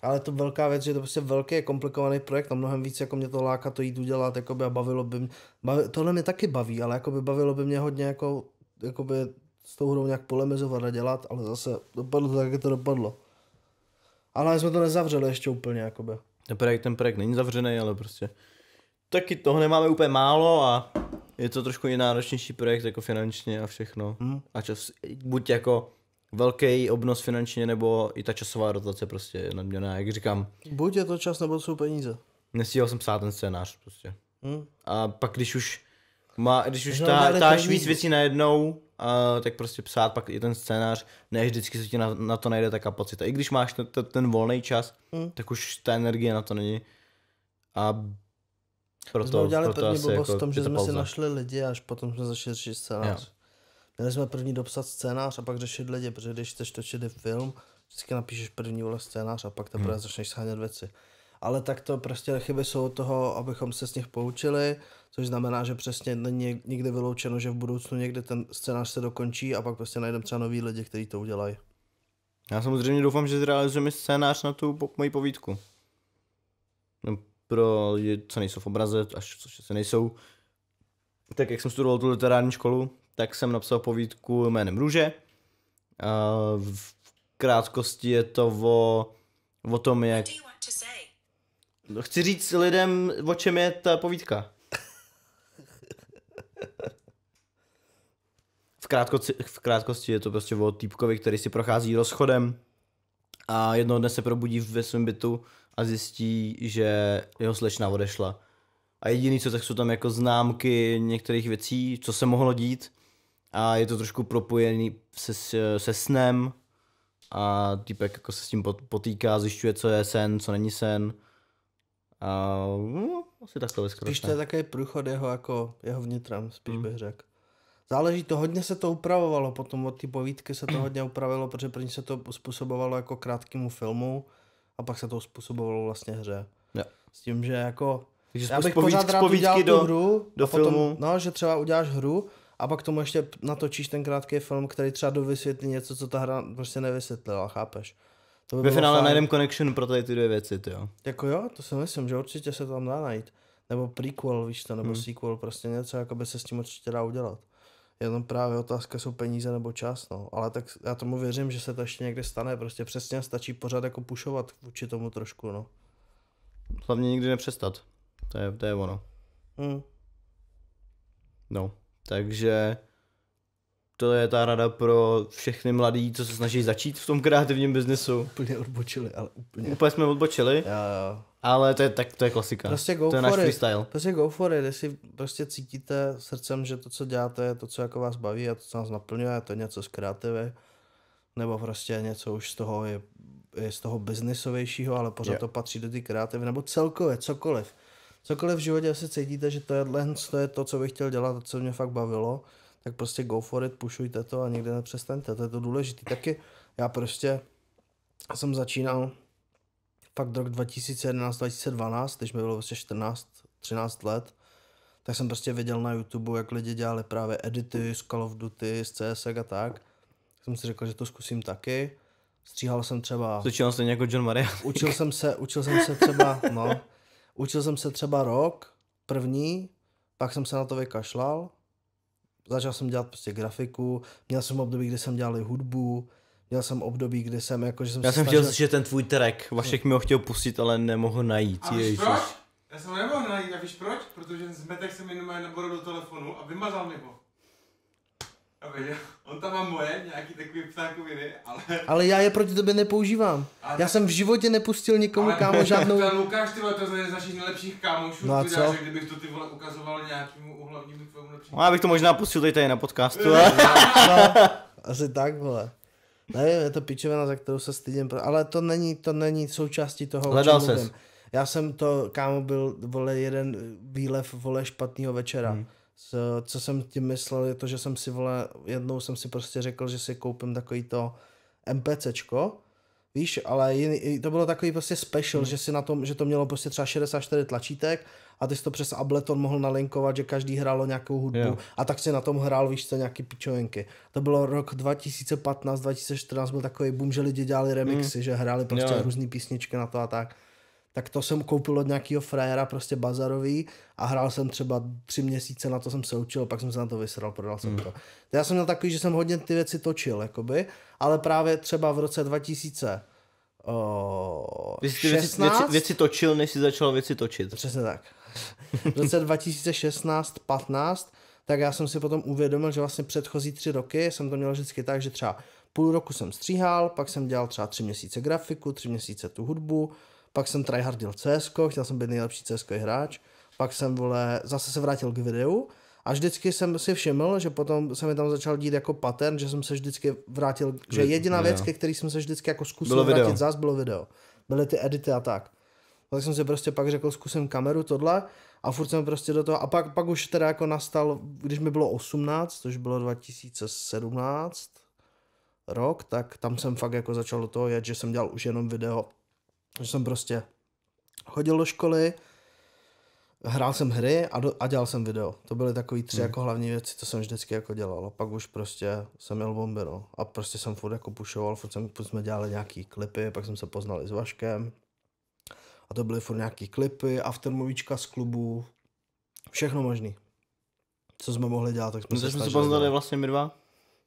ale to velká věc, že to prostě velký, komplikovaný projekt a mnohem víc jako mě to láká to jít udělat jakoby, a bavilo by mě, bavi, tohle mě taky baví, ale jakoby bavilo by mě hodně jako, jakoby s tou hrou nějak polemizovat a dělat, ale zase dopadlo to tak, jak to dopadlo. Ale jsme to nezavřeli ještě úplně, jakoby. Ten projekt, ten projekt není zavřený, ale prostě taky toho nemáme úplně málo a je to trošku i náročnější projekt jako finančně a všechno. Hmm. A čas, buď jako velký obnos finančně, nebo i ta časová rotace prostě je nadměrná, jak říkám. Buď je to čas, nebo jsou peníze. Nestíhal jsem psát ten scénář prostě. Hmm. A pak když už má, když už ta, táš víc věcí najednou, a, tak prostě psát pak i ten scénář, ne vždycky se ti na, na to najde ta kapacita. I když máš ten, ten, ten volný čas, hmm. tak už ta energie na to není. A proto, jsme udělali proto první blbost jako v tom, že jsme pauza. si našli lidi a až potom jsme začali řešit scénář. Jo. Měli jsme první dopsat scénář a pak řešit lidi, protože když chceš točit film, vždycky napíšeš první vole scénář a pak teprve hmm. začneš shánět věci. Ale tak to prostě chyby jsou toho, abychom se z nich poučili, což znamená, že přesně není nikdy vyloučeno, že v budoucnu někde ten scénář se dokončí a pak prostě najdeme třeba nový lidi, kteří to udělají. Já samozřejmě doufám, že zrealizujeme scénář na tu po, moji povídku. No, pro lidi, co nejsou v obraze, až co se nejsou. Tak jak jsem studoval tu literární školu, tak jsem napsal povídku jménem Růže. V krátkosti je to o, o tom, jak... No, chci říct lidem, o čem je ta povídka. V, krátkosti, v krátkosti je to prostě o týpkovi, který si prochází rozchodem a jednoho dne se probudí ve svém bytu a zjistí, že jeho slečna odešla. A jediný, co tak jsou tam jako známky některých věcí, co se mohlo dít a je to trošku propojený se, se snem a týpek jako se s tím potýká, zjišťuje, co je sen, co není sen. A no, asi takhle vyskročné. Spíš to je takový průchod jeho, jako, jeho vnitrem, spíš mm. bych řekl. Záleží to, hodně se to upravovalo, potom od ty povídky se to hodně upravilo, protože první se to způsobovalo jako krátkému filmu a pak se to způsobovalo vlastně hře. Ja. S tím, že jako... Takže já bych pořád rád udělal do, tu hru. Do filmu. potom, filmu. No, že třeba uděláš hru a pak tomu ještě natočíš ten krátký film, který třeba dovysvětlí něco, co ta hra prostě nevysvětlila, chápeš? To by Ve finále fajn. najdem connection pro tady ty dvě věci, jo. Jako jo, to si myslím, že určitě se tam dá najít. Nebo prequel, víš to, nebo hmm. sequel, prostě něco, jako by se s tím určitě dá udělat. Jenom právě otázka jsou peníze nebo čas, no. Ale tak já tomu věřím, že se to ještě někdy stane, prostě přesně stačí pořád jako pušovat vůči tomu trošku, no. Hlavně nikdy nepřestat. To je, to je ono. Hmm. No. Takže to je ta rada pro všechny mladí, co se snaží začít v tom kreativním biznesu. Úplně odbočili, ale úplně. Úplně jsme odbočili. Já, já. Ale to je, tak, to je klasika. Prostě go to je náš it. freestyle. Prostě go for it, jestli prostě cítíte srdcem, že to, co děláte, je to, co jako vás baví a to, co vás naplňuje, to je něco z kreativy, nebo prostě něco už z toho je, je z toho biznisovějšího, ale pořád yeah. to patří do té kreativy, nebo celkově, cokoliv cokoliv v životě asi cítíte, že to len to je to, co bych chtěl dělat a co mě fakt bavilo, tak prostě go for it, pušujte to a nikdy nepřestaňte, to je to důležité. Taky já prostě jsem začínal fakt rok 2011-2012, když mi bylo prostě 14, 13 let, tak jsem prostě viděl na YouTube, jak lidi dělali právě edity z Call of Duty, z CS a tak. Jsem si řekl, že to zkusím taky. Stříhal jsem třeba... Začínal jste jako John Maria. Učil jsem se, učil jsem se třeba, no, Učil jsem se třeba rok, první, pak jsem se na to vykašlal, začal jsem dělat prostě grafiku, měl jsem období, kdy jsem dělal i hudbu, měl jsem období, kdy jsem jako, že jsem Já jsem chtěl že ten tvůj track, Vašek mi ho chtěl pustit, ale nemohl najít, A víš proč? Já jsem ho nemohl najít, a víš proč? Protože zmetek se mi jenom nabodl do telefonu a vymazal mi ho on tam má moje nějaký takový ptákoviny, ale... Ale já je proti tobě nepoužívám. Ale... Já jsem v životě nepustil nikomu ale... kámo žádnou... Ale Lukáš, ty vole, to je z našich nejlepších kámošů, no a co? Dáš, kdybych to ty vole ukazoval nějakému uhlavnímu tvému nepřímu. No, já bych to možná pustil tady, tady na podcastu. no, asi tak, vole. Nevím, je to pičovina, za kterou se stydím, ale to není, to není součástí toho, Hledal ses. Mluvím. Já jsem to, kámo, byl, vole, jeden výlev, vole, špatného večera. Hmm co jsem tím myslel, je to, že jsem si vole, jednou jsem si prostě řekl, že si koupím takový to MPCčko, víš, ale jiný, to bylo takový prostě special, hmm. že si na tom, že to mělo prostě třeba 64 tlačítek a ty jsi to přes Ableton mohl nalinkovat, že každý hrálo nějakou hudbu yeah. a tak si na tom hrál, víš co, nějaký pičovinky. To bylo rok 2015, 2014 byl takový boom, že lidi dělali remixy, hmm. že hráli prostě yeah. různé písničky na to a tak tak to jsem koupil od nějakého frajera prostě bazarový a hrál jsem třeba tři měsíce, na to jsem se učil, pak jsem se na to vysral, prodal jsem mm. to. Já jsem měl takový, že jsem hodně ty věci točil, jakoby, ale právě třeba v roce 2000 O, Vy jsi ty 16? Věci, věci, věci točil, než jsi začal věci točit. Přesně tak. V roce 2016-15, tak já jsem si potom uvědomil, že vlastně předchozí tři roky jsem to měl vždycky tak, že třeba půl roku jsem stříhal, pak jsem dělal třeba tři měsíce grafiku, tři měsíce tu hudbu, pak jsem tryhardil CS, chtěl jsem být nejlepší CS hráč, pak jsem vole, zase se vrátil k videu a vždycky jsem si všiml, že potom se mi tam začal dít jako pattern, že jsem se vždycky vrátil, že jediná věc, ke který jsem se vždycky jako zkusil bylo vrátit video. bylo video. Byly ty edity a tak. Tak jsem si prostě pak řekl, zkusím kameru, tohle a furt jsem prostě do toho, a pak, pak už teda jako nastal, když mi bylo 18, což bylo 2017 rok, tak tam jsem fakt jako začal do toho jet, že jsem dělal už jenom video že jsem prostě chodil do školy, hrál jsem hry a, do, a dělal jsem video. To byly takové tři mm. jako hlavní věci, co jsem vždycky jako dělal. A pak už prostě jsem měl bomby, no. A prostě jsem furt jako pušoval, furt, jsem, furt jsme dělali nějaký klipy, pak jsem se poznal i s Vaškem. A to byly furt nějaký klipy, aftermovíčka z klubu, všechno možný. Co jsme mohli dělat, tak jsme no, se jsme se poznali no. vlastně my dva?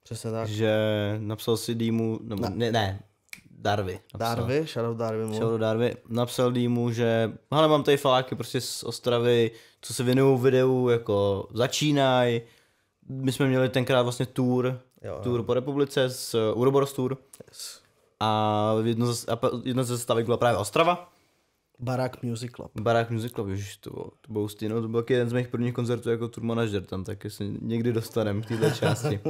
Přesně tak. Že napsal si Dýmu, nebo ne. ne, ne, Darvy. Darvy, Darby, shoutout Darby Shoutout Napsal Dýmu, že hele, mám tady faláky prostě z Ostravy, co se věnují videu, jako začínaj. My jsme měli tenkrát vlastně tour, jo, tour po republice z uh, Uroboros Tour. Yes. A jedna ze, jedna byla právě Ostrava. Barack Music Club. Barack Music Club, ježiš, to bylo, to bylo stejno, to byl jeden z mých prvních koncertů jako tour manager, tam tak se někdy dostaneme k této části.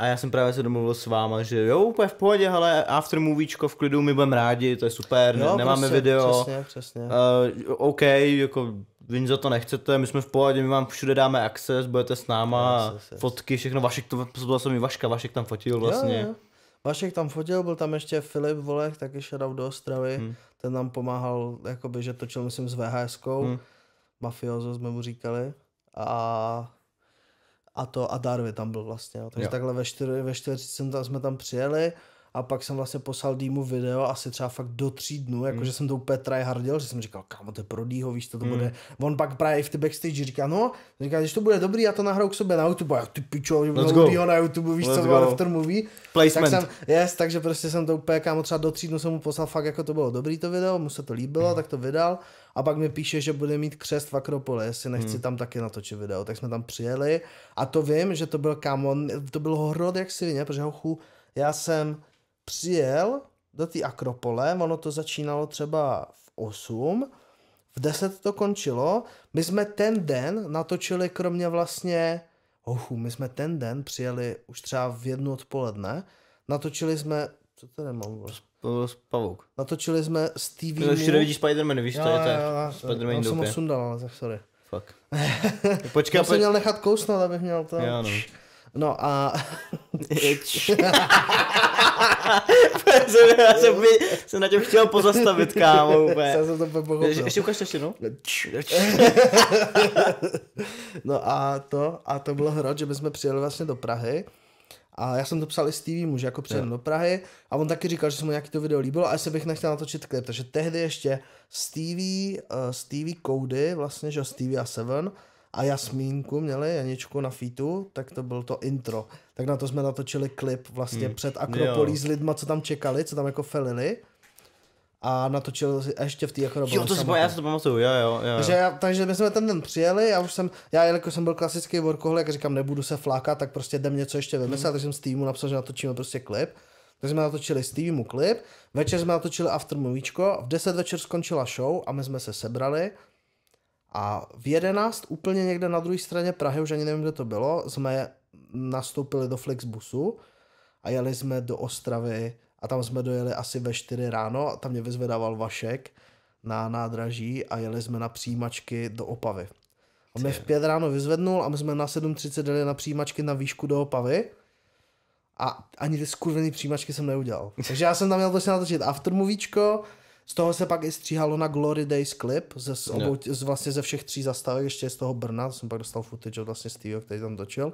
A já jsem právě se domluvil s váma, že jo, úplně v pohodě, ale after movíčko v klidu, my budeme rádi, to je super, jo, nemáme prostě, video. Přesně, přesně. Uh, OK, jako vy za to nechcete, my jsme v pohodě, my vám všude dáme access, budete s náma, yes, yes, yes. fotky, všechno, Vašek, to byl jsem i Vaška, Vašek tam fotil vlastně. Jo, jo. Vašek tam fotil, byl tam ještě Filip Volek, taky šel do Ostravy, hmm. ten nám pomáhal, jakoby, že točil, myslím, s VHSkou, hmm. mafiozo jsme mu říkali. A a to a Darby tam byl vlastně. Jo. Takže jo. takhle ve, čtyři, ve čtyři jsem tam, jsme tam přijeli a pak jsem vlastně poslal Dýmu video asi třeba fakt do tří dnů, hmm. jakože mm. jsem to úplně tryhardil, že jsem říkal, kámo, to je pro Dýho, víš, to, to mm. bude. On pak právě v ty backstage říká, no, říká, když to bude dobrý, já to nahrou k sobě na YouTube, a ty pičo, Dýho na YouTube, víš, Let's co go. after movie. Placement. Tak jsem, yes, takže prostě jsem to úplně, kámo, třeba do tří dnů jsem mu poslal fakt, jako to bylo dobrý to video, mu se to líbilo, mm. tak to vydal a pak mi píše, že bude mít křest v Akropole, jestli nechci hmm. tam taky natočit video. Tak jsme tam přijeli a to vím, že to byl kamon, to byl hrod jak si vině, protože hochu, já jsem přijel do té Akropole, ono to začínalo třeba v 8, v 10 to končilo, my jsme ten den natočili kromě vlastně, hochu, my jsme ten den přijeli už třeba v jednu odpoledne, natočili jsme, co tady mám? To byl pavouk. Natočili jsme s TV. No, ještě nevidíš Spider-Man, víš, jo, to je to. Spider-Man jsem ho sundal, ale tak sorry. Fuck. Počkej, Já jsem měl nechat kousnout, abych měl to. Já, no. No a... já jsem, by, jsem na tě chtěl pozastavit, kámo, úplně. Já jsem to pochopil. Je, ještě ukaž ještě, no. no a to, a to bylo hrot, že my jsme přijeli vlastně do Prahy a já jsem to psal i Stevie že jako přijedem do Prahy a on taky říkal, že se mu nějaký to video líbilo a se bych nechtěl natočit klip. Takže tehdy ještě Stevie, uh, Stevie Cody, vlastně, že Stevie a Seven, a Jasmínku měli, Janičku na fitu, tak to bylo to intro. Tak na to jsme natočili klip vlastně hmm. před Akropolí s lidma, co tam čekali, co tam jako felili a natočil ještě v té jako Jo, to si já si to pamatuju, jo, jo, jo. Takže, já, takže my jsme ten den přijeli a už jsem, já jelikož jsem byl klasický workaholic, říkám, nebudu se flákat, tak prostě jdem něco ještě vymyslet, hmm. takže jsem z týmu napsal, že natočíme prostě klip. Takže jsme natočili z týmu klip, večer jsme natočili movíčko, v 10 večer skončila show a my jsme se sebrali a v 11 úplně někde na druhé straně Prahy, už ani nevím, kde to bylo, jsme nastoupili do Flixbusu a jeli jsme do Ostravy a tam jsme dojeli asi ve 4 ráno a tam mě vyzvedával Vašek na nádraží a jeli jsme na přijímačky do Opavy. On mě v 5 ráno vyzvednul a my jsme na 7.30 jeli na přijímačky na výšku do Opavy a ani ty skurvený přijímačky jsem neudělal. Takže já jsem tam měl prostě natočit aftermovíčko, z toho se pak i stříhalo na Glory Days klip ze, z, obou, z, vlastně ze všech tří zastavek, ještě z toho Brna, jsem pak dostal footage od vlastně Steve, který tam točil.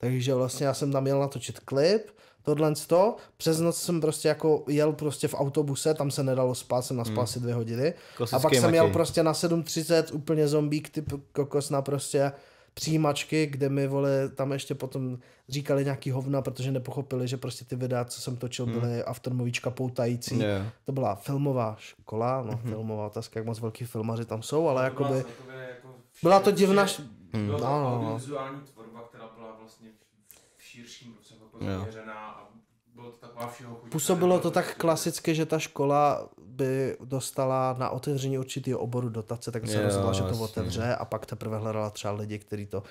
Takže vlastně já jsem tam jel natočit klip, tohle to. Přes noc jsem prostě jako jel prostě v autobuse, tam se nedalo spát, jsem naspal hmm. dvě hodiny. Kosický a pak jsem jel prostě na 7.30, úplně zombík, typ kokos na prostě přijímačky, kde mi vole tam ještě potom říkali nějaký hovna, protože nepochopili, že prostě ty videa, co jsem točil, hmm. byly hmm. aftermovíčka poutající. Yeah. To byla filmová škola, no hmm. filmová otázka, jak moc velký filmaři tam jsou, ale jakoby... Byla jako to divná... Hmm. No, no, no vlastně v širším rozsahu jako pozaměřená prostě a bylo to taková všeho chuť. Působilo to tak prostě- klasicky, že ta škola by dostala na otevření určitý oboru dotace, tak se jo, rozhodla, že to otevře a pak teprve hledala třeba lidi, kteří to...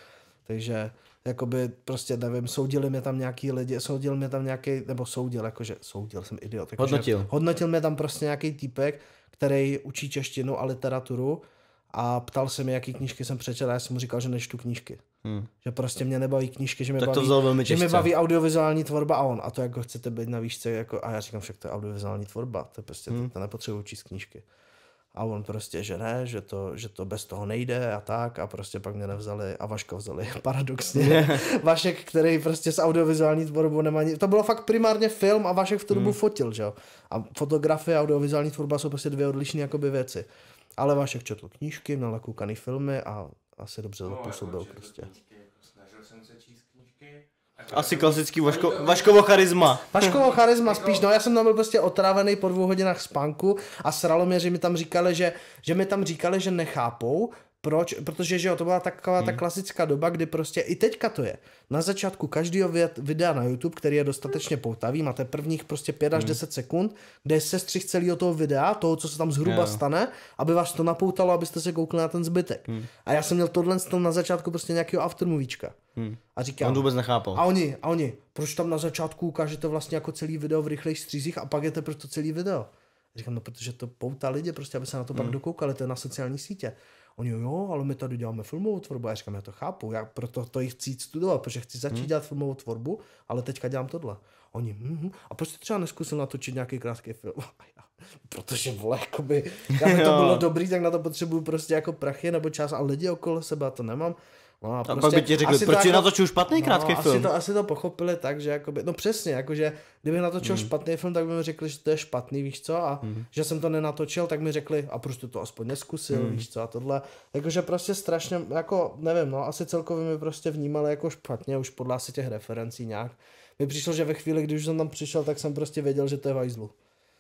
Takže jakoby prostě nevím, soudili mě tam nějaký lidi, soudil mě tam nějaký, nebo soudil, jakože soudil jsem idiot. Jakože, hodnotil. Hodnotil mě tam prostě nějaký týpek, který učí češtinu a literaturu a ptal se mi, jaký knížky jsem přečetl a já jsem mu říkal, že nečtu knížky. Hmm. Že prostě mě nebaví knížky, že mě, tak baví, že mě baví audiovizuální tvorba a on. A to jak chcete být na výšce, jako, a já říkám, však to je audiovizuální tvorba, to prostě hmm. to, to nepotřebuji číst knížky. A on prostě, že ne, že to, že to bez toho nejde a tak a prostě pak mě nevzali a Vaško vzali paradoxně. Yeah. Vašek, který prostě s audiovizuální tvorbou nemá nic. To bylo fakt primárně film a Vašek v tu dobu mm. fotil, že jo. A fotografie a audiovizuální tvorba jsou prostě dvě odlišné jakoby věci. Ale Vášek četl knížky, měl nakoukaný filmy a asi dobře no, zapůsobil jako prostě. Jako snažil jsem se číst knížky. Jako asi jako- klasický vaško, Vaškovo charisma. Vaškovo charisma spíš, no já jsem tam byl prostě otrávený po dvou hodinách spánku a sralo mě, že mi tam říkali, že, že mi tam říkali, že nechápou, proč? Protože že jo, to byla taková hmm. ta klasická doba, kdy prostě i teďka to je. Na začátku každého videa na YouTube, který je dostatečně poutavý, máte prvních prostě 5 hmm. až 10 sekund, kde se střih celého toho videa, toho, co se tam zhruba yeah. stane, aby vás to napoutalo, abyste se koukli na ten zbytek. Hmm. A já jsem měl tohle na začátku prostě nějakého aftermovíčka. Hmm. A říkám, On vůbec nechápal. A oni, a oni, proč tam na začátku ukážete vlastně jako celý video v rychlejších střízích a pak je to prostě celý video? Říkám, no protože to poutá lidi, prostě aby se na to hmm. pak dokoukali, to je na sociální sítě. Oni, jo, ale my tady děláme filmovou tvorbu. A já říkám, já to chápu, já proto to jich chci studovat, protože chci začít hmm. dělat filmovou tvorbu, ale teďka dělám tohle. Oni, mm-hmm. a proč jste třeba neskusil natočit nějaký krátký film? Já, protože, vole, jakoby, já by to bylo dobrý, tak na to potřebuju prostě jako prachy nebo čas a lidi okolo sebe a to nemám. No a, a prostě, pak by ti řekli, proč jsi natočil jako špatný no, krátký asi To, asi to pochopili tak, že jakoby, no přesně, jakože kdybych natočil mm. špatný film, tak by mi řekli, že to je špatný, víš co, a mm. že jsem to nenatočil, tak mi řekli, a proč to aspoň neskusil, mm. víš co, a tohle. Jakože prostě strašně, jako nevím, no asi celkově mi prostě vnímali jako špatně, už podle asi těch referencí nějak. Mi přišlo, že ve chvíli, když jsem tam přišel, tak jsem prostě věděl, že to je vajzlu.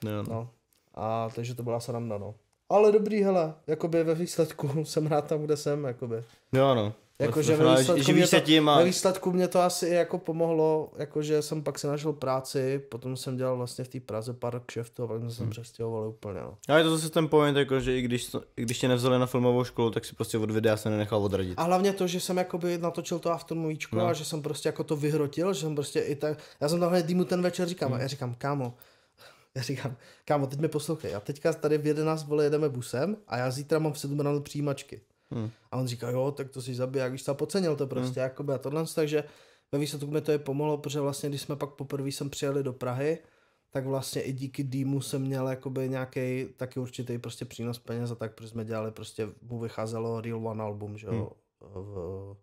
No. no. A takže to byla sranda, no. Ale dobrý, hele, jakoby ve výsledku jsem rád tam, kde jsem, jakoby. Jo, no. Jakože ve výsledku, mě to, ve výsledku mě to asi jako pomohlo, jakože jsem pak si našel práci, potom jsem dělal vlastně v té Praze pár kšeftů a pak jsem hmm. přestěhoval úplně. No. A je to zase ten point, jakože i když, i když tě nevzali na filmovou školu, tak si prostě od videa se nenechal odradit. A hlavně to, že jsem jakoby natočil to aftermovíčko no. a že jsem prostě jako to vyhrotil, že jsem prostě i tak, já jsem tam dýmu ten večer říkám, hmm. já říkám, kámo, já říkám, kámo, teď mi poslouchej, já teďka tady v 11 vole jedeme busem a já zítra mám v 7 ráno přijímačky. Hmm. A on říká, jo, tak to si zabije. víš co, to pocenil to prostě, hmm. jakoby a tohle, takže ve výsledku mi to je pomohlo, protože vlastně, když jsme pak poprvé sem přijeli do Prahy, tak vlastně i díky Dýmu jsem měl jakoby nějaký taky určitý prostě přínos peněz a tak, protože jsme dělali prostě, mu vycházelo Real One album, že jo, hmm. v,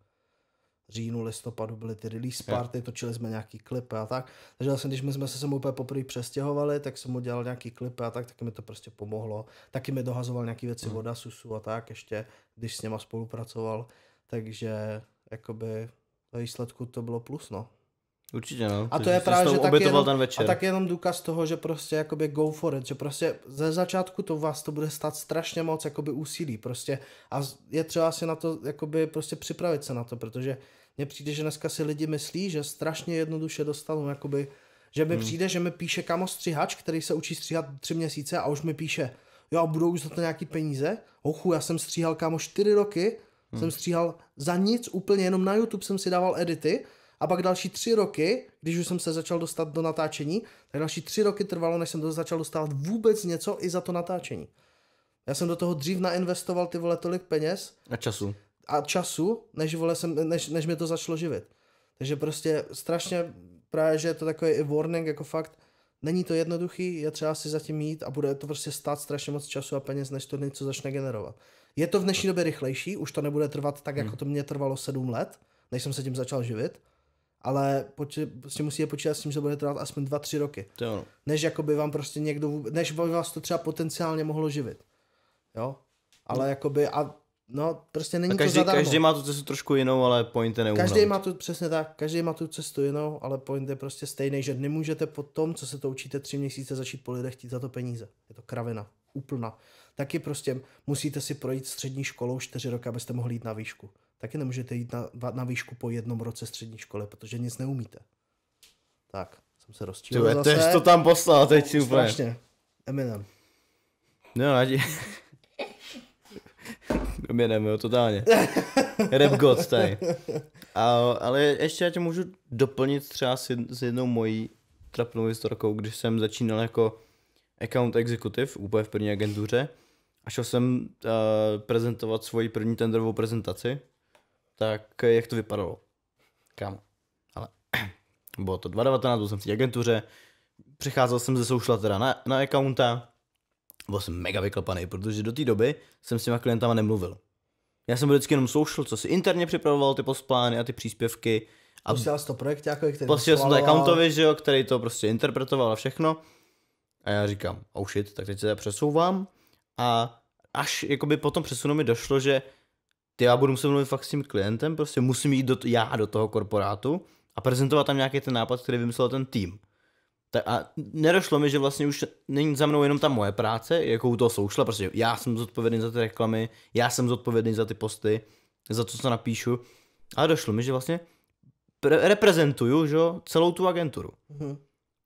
říjnu, listopadu byly ty release party, yeah. točili jsme nějaký klipy a tak. Takže vlastně, když my jsme se sem úplně poprvé přestěhovali, tak jsem mu dělal nějaký klipy a tak, taky mi to prostě pomohlo. Taky mi dohazoval nějaký věci mm. voda, susu a tak ještě, když s něma spolupracoval. Takže jakoby ve výsledku to bylo plus, no. Určitě no. A to je právě, že taky jenom, ten večer. A tak jenom důkaz toho, že prostě jakoby go for it, že prostě ze začátku to vás to bude stát strašně moc jakoby úsilí prostě a je třeba si na to jakoby prostě připravit se na to, protože mně přijde, že dneska si lidi myslí, že strašně jednoduše dostanou jakoby, že mi hmm. přijde, že mi píše kamo střihač, který se učí stříhat tři měsíce a už mi píše, jo budou už za to nějaký peníze, ochu já jsem stříhal kamo čtyři roky, hmm. jsem stříhal za nic úplně, jenom na YouTube jsem si dával edity, a pak další tři roky, když už jsem se začal dostat do natáčení, tak další tři roky trvalo, než jsem do začal dostávat vůbec něco i za to natáčení. Já jsem do toho dřív nainvestoval ty vole tolik peněz. A času. A času, než, vole jsem, než, než mě to začalo živit. Takže prostě strašně právě, že je to takový i warning, jako fakt, není to jednoduchý, je třeba si zatím jít a bude to prostě stát strašně moc času a peněz, než to něco začne generovat. Je to v dnešní době rychlejší, už to nebude trvat tak, jako hmm. to mě trvalo sedm let, než jsem se tím začal živit, ale poč- prostě musíte počítat s tím, že bude trvat aspoň 2-3 roky. To jo. Než jakoby vám prostě někdo, vůbec, než by vás to třeba potenciálně mohlo živit. Jo? Ale no. jakoby, a no prostě není a každý, to zadarmo. Každý má tu cestu trošku jinou, ale point je neuhnout. Každý má tu, přesně tak, každý má tu cestu jinou, ale point je prostě stejný, že nemůžete po tom, co se to učíte tři měsíce, začít po lidech chtít za to peníze. Je to kravina, úplná. Taky prostě musíte si projít střední školou čtyři roky, abyste mohli jít na výšku taky nemůžete jít na, na výšku po jednom roce střední školy, protože nic neumíte. Tak, jsem se rozčílil zase. Ty to tam poslal teď si úplně. Strašně. Eminem. No, ať... Eminem, jo, totálně. Rap god tady. A, ale ještě já tě můžu doplnit třeba s, jed, s jednou mojí trapnou historkou, když jsem začínal jako account executive úplně v první agentuře a šel jsem uh, prezentovat svoji první tenderovou prezentaci tak eh, jak to vypadalo? Kam? Ale bylo to 2019, byl jsem v té agentuře, přicházel jsem ze soušla teda na, na accounta, byl jsem mega vyklapaný, protože do té doby jsem s těma klientama nemluvil. Já jsem byl vždycky jenom social, co si interně připravoval ty postplány a ty příspěvky. A posílal jsi to projekt jako, který Posílal jsem to accountovi, že jo, který to prostě interpretoval a všechno. A já říkám, oh shit, tak teď se přesouvám. A až jakoby po tom přesunu mi došlo, že ty já budu muset mluvit fakt s tím klientem, prostě musím jít do, já do toho korporátu a prezentovat tam nějaký ten nápad, který vymyslel ten tým. Tak a nedošlo mi, že vlastně už není za mnou jenom ta moje práce, jakou to soušla, prostě já jsem zodpovědný za ty reklamy, já jsem zodpovědný za ty posty, za to, co napíšu. A došlo mi, že vlastně reprezentuju že, celou tu agenturu. Mm-hmm.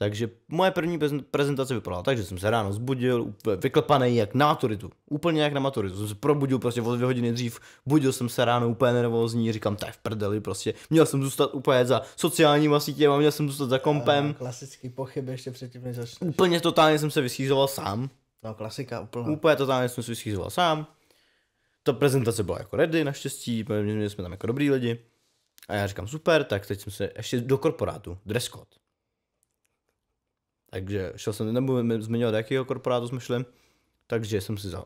Takže moje první prezentace vypadala tak, že jsem se ráno zbudil, úplně vyklepaný jak na maturitu. Úplně jak na maturitu. Jsem se probudil prostě o dvě hodiny dřív, budil jsem se ráno úplně nervózní, říkám, to je v prdeli prostě. Měl jsem zůstat úplně za sociálníma sítěma, měl jsem zůstat za kompem. A, klasický pochyb, ještě předtím než začneš. Úplně totálně jsem se vyschýzoval sám. No klasika úplně. Úplně totálně jsem se vyschýzoval sám. Ta prezentace byla jako ready, naštěstí, měli jsme tam jako dobrý lidi. A já říkám, super, tak teď jsem se ještě do korporátu, dress code takže šel jsem, nebo zmiňovat, jakýho korporátu jsme šli, takže jsem si za,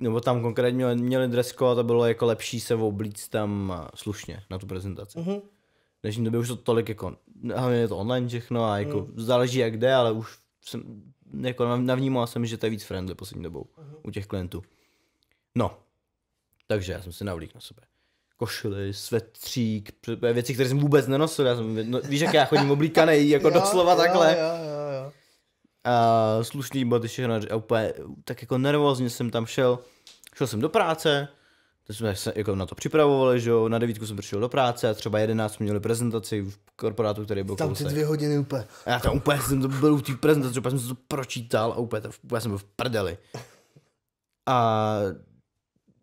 nebo tam konkrétně měli, měli dress code a bylo jako lepší se oblíct tam slušně na tu prezentaci. Mm-hmm. V dnešní době už to tolik jako, hlavně je to online všechno a jako mm. záleží jak jde, ale už jsem, jako navnímal jsem, že to je víc friendly poslední dobou mm-hmm. u těch klientů. No, takže já jsem si navlík na sebe košily, svetřík, věci, které jsem vůbec nenosil. Já jsem, no, víš, jak já chodím oblíkaný, jako jo, doslova jo, takhle. Jo, jo a slušný boty, všechno a úplně tak jako nervózně jsem tam šel. Šel jsem do práce, to jsme se jako na to připravovali, že jo, na devítku jsem přišel do práce a třeba jedenáct jsme měli prezentaci v korporátu, který byl Tam kousek. ty dvě hodiny úplně. A já tam úplně jsem to byl v té prezentaci, úplně jsem to pročítal a úplně, úplně jsem byl v prdeli. A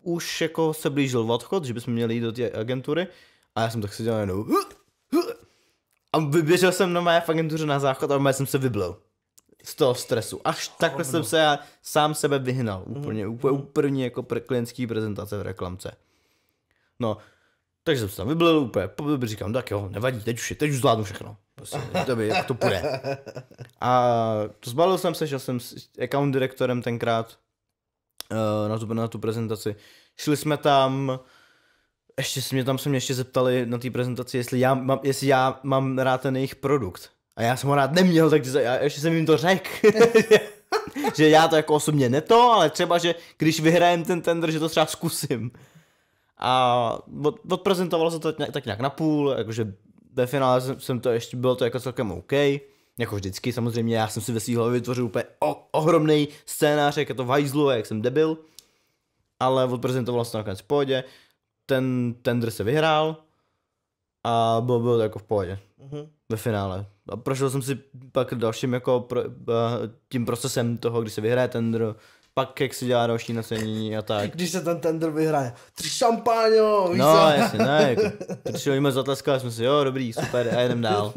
už jako se blížil odchod, že bychom měli jít do té agentury a já jsem tak seděl jenom a vyběžel jsem na mé agentuře na záchod a já jsem se vyblil z toho stresu. Až takhle jsem se já sám sebe vyhnal. Mhm. Úplně, mm. úplně, úplně jako pre klientský prezentace v reklamce. No, takže jsem se tam vyblil úplně, říkám, tak jo, nevadí, teď už, je, teď už zvládnu všechno. Prostě, to by, jak to půjde. A to zbalil jsem se, že jsem s account direktorem tenkrát eh, na tu, na tu prezentaci. Šli jsme tam, ještě se mě tam se mě ještě zeptali na té prezentaci, jestli já, mám, jestli já mám rád ten jejich produkt. A já jsem ho rád neměl, takže já, ještě jsem jim to řekl. že já to jako osobně neto, ale třeba, že když vyhrajem ten tender, že to třeba zkusím. A odprezentovalo se to tak nějak na půl, jakože ve finále jsem to ještě, bylo to jako celkem OK. Jako vždycky, samozřejmě, já jsem si ve svý hlavě vytvořil úplně o, ohromný scénář, jak je to v hajzlu, jak jsem debil. Ale odprezentovalo se to nakonec v pohodě. Ten tender se vyhrál a bylo, bylo to jako v pohodě. Mm-hmm ve finále. A prošel jsem si pak dalším jako pro, eh, tím procesem toho, když se vyhraje tender, pak jak se dělá další nacenění a tak. Když se ten tender vyhraje, tři šampáňo, víš No, se? jasně, ne, no, jako, přišel zatleskali jsme si, jo, dobrý, super, a jedem dál.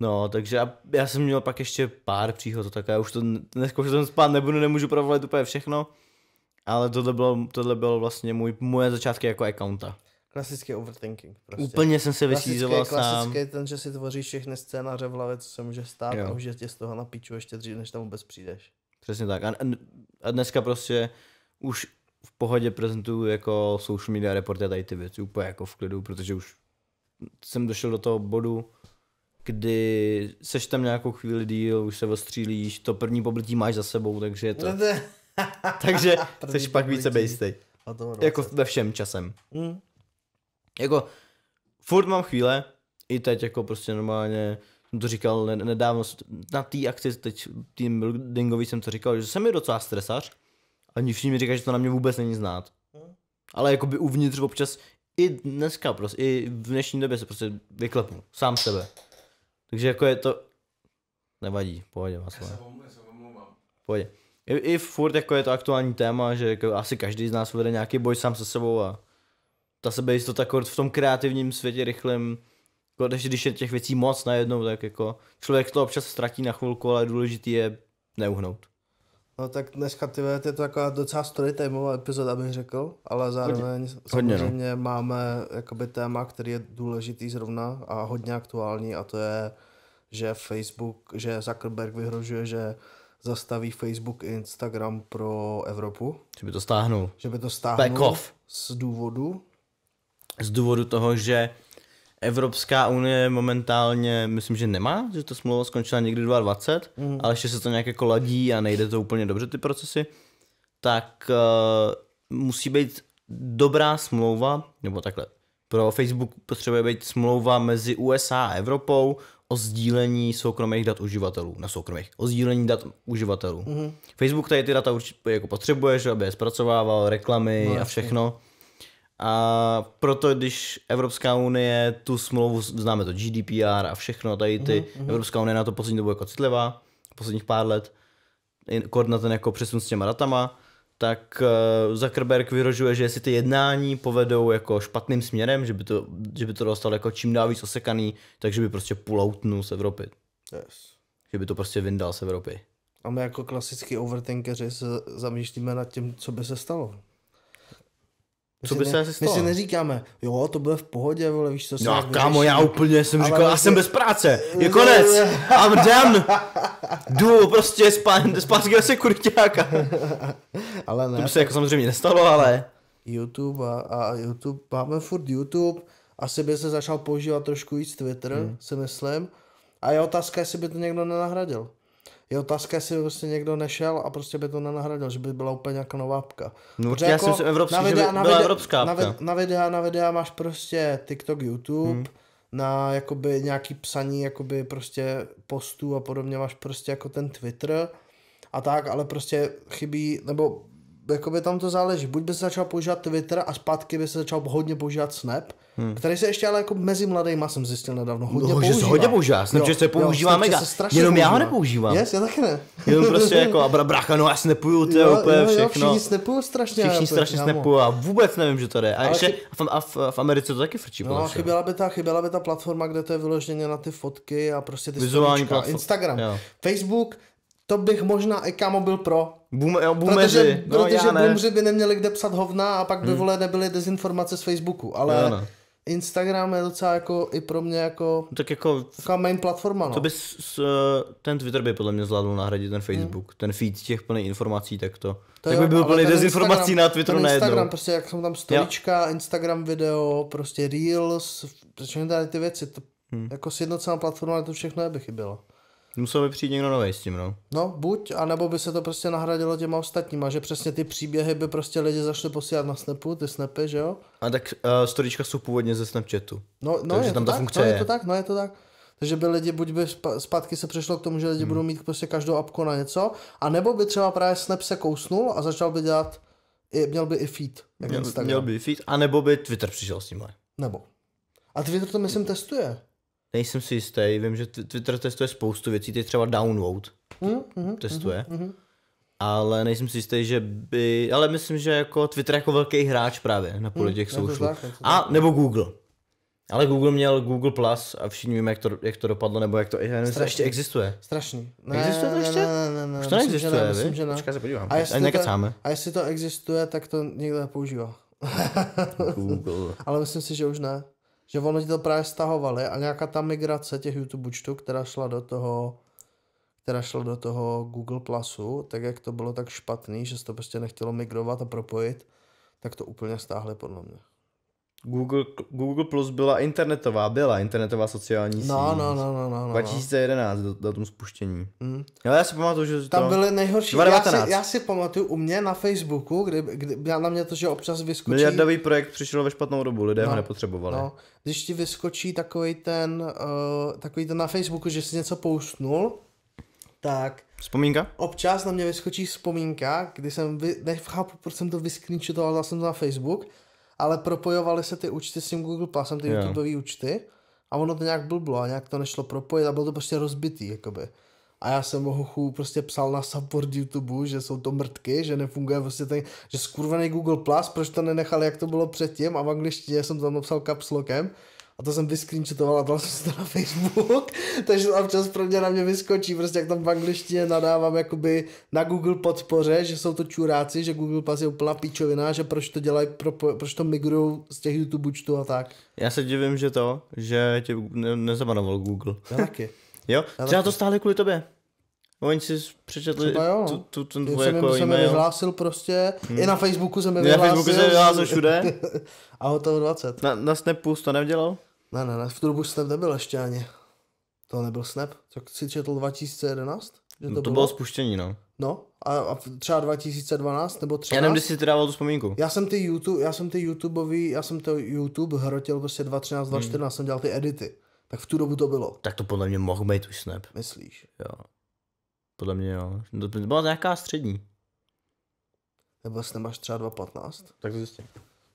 No, takže já, já jsem měl pak ještě pár příhod, tak já už to dneska už jsem spát nebudu, nemůžu provolit úplně všechno, ale tohle bylo, tohle bylo vlastně můj, moje začátky jako accounta. Klasický overthinking. Prostě. Úplně jsem se vysízoval klasický, sám. Klasický ten, že si tvoříš všechny scénáře v hlavě, co se může stát jo. a už tě z toho napíču ještě dřív, než tam vůbec přijdeš. Přesně tak. A, a dneska prostě už v pohodě prezentuju jako social media reporty a tady ty věci úplně jako v klidu, protože už jsem došel do toho bodu, kdy seš tam nějakou chvíli díl, už se ostřílíš, to první poblití máš za sebou, takže je to... takže seš pak více bejstej. Jako ve všem časem. Mm. Jako, furt mám chvíle, i teď jako prostě normálně, jsem to říkal nedávno, na té akci teď tým buildingový jsem to říkal, že jsem je docela stresař, a všichni mi říká, že to na mě vůbec není znát. Hmm. Ale jako by uvnitř občas, i dneska prostě, i v dnešní době se prostě vyklepnu, sám sebe. Takže jako je to, nevadí, pohodě vás. Já se Pohodě. I, I furt jako je to aktuální téma, že jako asi každý z nás vede nějaký boj sám se sebou a ta to jako v tom kreativním světě rychlým, jako když, když je těch věcí moc najednou, tak jako člověk to občas ztratí na chvilku, ale důležitý je neuhnout. No tak dneska ty je to taková docela storytimeová epizoda, bych řekl, ale zároveň hodně, no. samozřejmě hodně, no. máme jakoby téma, který je důležitý zrovna a hodně aktuální a to je, že Facebook, že Zuckerberg vyhrožuje, že zastaví Facebook i Instagram pro Evropu. Že by to stáhnul. Že by to stáhnul. Back off. Z důvodu, z důvodu toho, že Evropská unie momentálně, myslím, že nemá, že to smlouva skončila někdy 2020, mm. ale ještě se to nějak jako ladí a nejde to úplně dobře ty procesy, tak uh, musí být dobrá smlouva, nebo takhle, pro Facebook potřebuje být smlouva mezi USA a Evropou o sdílení soukromých dat uživatelů, na soukromých, o sdílení dat uživatelů. Mm. Facebook tady ty data určitě jako potřebuje, že aby je zpracovával, reklamy no, a všechno. A proto, když Evropská unie tu smlouvu, známe to GDPR a všechno, tady ty, mm-hmm. Evropská unie na to poslední dobu jako citlivá, posledních pár let, kord na ten jako přesun s těma datama, tak eh, Zuckerberg vyrožuje, že jestli ty jednání povedou jako špatným směrem, že by to, že by to dostal jako čím dál víc osekaný, takže by prostě pulloutnul z Evropy. Yes. Že by to prostě vyndal z Evropy. A my jako klasický overthinkeři se zamýšlíme nad tím, co by se stalo co by se My si neříkáme, jo, to bude v pohodě, vole, víš, co se No, kámo, já úplně jsem ale říkal, já vlastně- jsem bez práce, je konec, I'm done, jdu prostě zpátky do kurťáka. ale ne. To by se jako samozřejmě nestalo, ale... YouTube a, a YouTube, máme furt YouTube, asi by se začal používat trošku víc Twitter, hmm. si myslím. A je otázka, jestli by to někdo nenahradil je otázka, jestli prostě někdo nešel a prostě by to nenahradil, že by byla úplně nějaká nová apka. No určitě jako já jsem evropský, na videa, že by byla na videa, evropská Na, videa, na, videa, na videa máš prostě TikTok, YouTube, hmm. na jakoby nějaký psaní jakoby prostě postů a podobně máš prostě jako ten Twitter a tak, ale prostě chybí, nebo jakoby tam to záleží. Buď by se začal používat Twitter a zpátky by se začal hodně používat Snap, Hmm. Který se ještě ale jako mezi mladýma jsem zjistil nedávno no, hodně no, že se hodně používá, že se používá jo, mega, se jenom používá. já ho nepoužívám. Yes, já taky ne. Jenom prostě jako a brácha, no já nepůjdu. to je úplně jo, všechno. Všichni snapuju strašně. Všichni strašně snapuju no. a vůbec nevím, že to jde. A no, ale ještě a v, a v, v, Americe to taky frčí. No, chyběla by, ta, chyběla by ta platforma, kde to je vyloženě na ty fotky a prostě ty Vizuální platform. Instagram, jo. Facebook, to bych možná i kamo byl pro. Boom, jo, boomeři. Protože, no, protože boomři by neměli kde psat hovna a pak by hmm. vole nebyly dezinformace z Facebooku, ale... Instagram je docela jako i pro mě jako, tak jako taková main platforma. No. To bys, s, eh, ten Twitter by podle mě zvládl nahradit ten Facebook. Hmm. Ten feed těch plných informací, tak to. to tak jo, by byl plný dezinformací na Twitteru najednou. Instagram, jednou. prostě jak jsou tam storička, ja. Instagram video, prostě Reels, všechny tady ty věci. To, hmm. Jako sjednocená platforma, to všechno je by chybělo. Musel by přijít někdo nový s tím, no. No, buď, anebo by se to prostě nahradilo těma ostatníma, že přesně ty příběhy by prostě lidi zašli posílat na Snapu, ty snapy, že jo? A tak uh, eh, storička jsou původně ze Snapchatu. No, no takže je tam to ta tak, funkce no, je. je. to tak, no je to tak. Takže by lidi buď by zpátky se přešlo k tomu, že lidi hmm. budou mít prostě každou apku na něco, a nebo by třeba právě Snap se kousnul a začal by dělat, i, měl by i feed. Měl, měl by i feed, anebo by Twitter přišel s tímhle. Nebo. A Twitter to myslím testuje nejsem si jistý, vím, že Twitter testuje spoustu věcí, Ty třeba download. mm-hmm, testuje. Mm-hmm. Ale nejsem si jistý, že by... Ale myslím, že jako Twitter jako velký hráč právě na poli mhm, těch mm, A nebo Google. Ale Google měl Google Plus a všichni víme, jak to, jak to dopadlo, nebo jak to, já nevím, ještě existuje. Strašný. Ne, existuje to ještě? Ne, ne, ne, Už to myslím, neexistuje, že ne, myslím, že ne. Počkej, se podívám. A jestli, nekecáme. To, a jestli to existuje, tak to někdo používá. Google. ale myslím si, že už ne. Že oni to právě stahovali a nějaká ta migrace těch YouTube účtů, která šla do toho která šla do toho Google Plusu, tak jak to bylo tak špatný, že se to prostě nechtělo migrovat a propojit, tak to úplně stáhli podle mě. Google, Google Plus byla internetová, byla internetová sociální no, síť. No, no, no, no, no, no. 2011 do, do spuštění. Mm. Ale no, já si pamatuju, že to... Tam byly nejhorší. 2019. Já si, já si pamatuju u mě na Facebooku, kdy, kdy na mě to, že občas vyskočí... Miliardový projekt přišel ve špatnou dobu, lidé no, ho nepotřebovali. No. Když ti vyskočí takový ten, uh, takový ten na Facebooku, že jsi něco poustnul, tak... Vzpomínka? Občas na mě vyskočí vzpomínka, kdy jsem, vy, nechápu, proč jsem to vyskrinčoval, dal jsem to na Facebook, ale propojovaly se ty účty s tím Google Plusem, ty yeah. účty a ono to nějak blblo a nějak to nešlo propojit a bylo to prostě rozbitý, jakoby. A já jsem mohu prostě psal na support YouTube, že jsou to mrtky, že nefunguje prostě ten, že skurvený Google Plus, proč to nenechali, jak to bylo předtím a v angličtině jsem tam napsal caps lockem a to jsem vyscreenshotoval a dal jsem si to na Facebook, takže tam čas pro mě na mě vyskočí, prostě jak tam v angličtině nadávám jakoby na Google podpoře, že jsou to čuráci, že Google Pass je úplná píčovina, že proč to dělají, pro, proč to migrují z těch YouTube účtů a tak. Já se divím, že to, že tě ne- nezabanoval Google. Já taky. jo, já třeba taky. to stále kvůli tobě. Oni si přečetli Třeba jo. Tu, tu, ten jsem jako jsem e-mail. Jsem prostě, hmm. i na Facebooku jsem je vyhlásil. Na Facebooku jsem vyhlásil všude. a hotovo 20. Na, na Snapu to nevdělal? Ne, ne, ne, v tu dobu Snap nebyl ještě ani. To nebyl Snap, co si četl 2011? Že no, to, no to bylo? bylo spuštění, no. No, a, a třeba 2012 nebo 13. Já nevím, kdy jsi teda dával tu vzpomínku. Já jsem ty YouTube, já jsem ty YouTubeový, já jsem to YouTube hrotil prostě 2013, 2014, hmm. jsem dělal ty edity. Tak v tu dobu to bylo. Tak to podle mě mohl být už Snap. Myslíš? Jo. Podle mě jo. To byla nějaká střední. Nebo snap až třeba 2.15? Tak zjistím.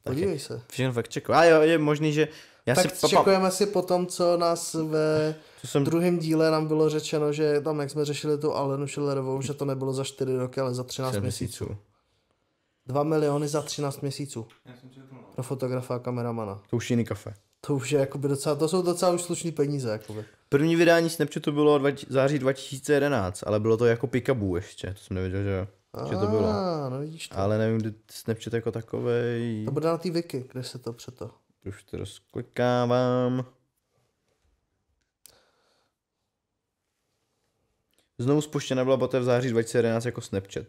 Podívej se. Všechno fakt čekuju. A jo, je možný, že já tak si, čekujeme papa... si po tom, co nás ve co jsem... druhém díle nám bylo řečeno, že tam, jak jsme řešili tu Alenu Schillerovou, že to nebylo za 4 roky, ale za 13 měsíců. měsíců. 2 miliony za 13 měsíců. No. Pro fotografa a kameramana. To už jiný kafe. To už je jakoby docela, to jsou docela už slušný peníze. Jakoby. První vydání Snapchatu bylo dva, září 2011, ale bylo to jako pikabu ještě, to jsem nevěděl, že, a, že to bylo. No vidíš to. Ale nevím, kdy Snapchat jako takovej... To bude na té wiki, kde se to přeto už to rozklikávám. Znovu spuštěna byla poté v září 2011 jako Snapchat.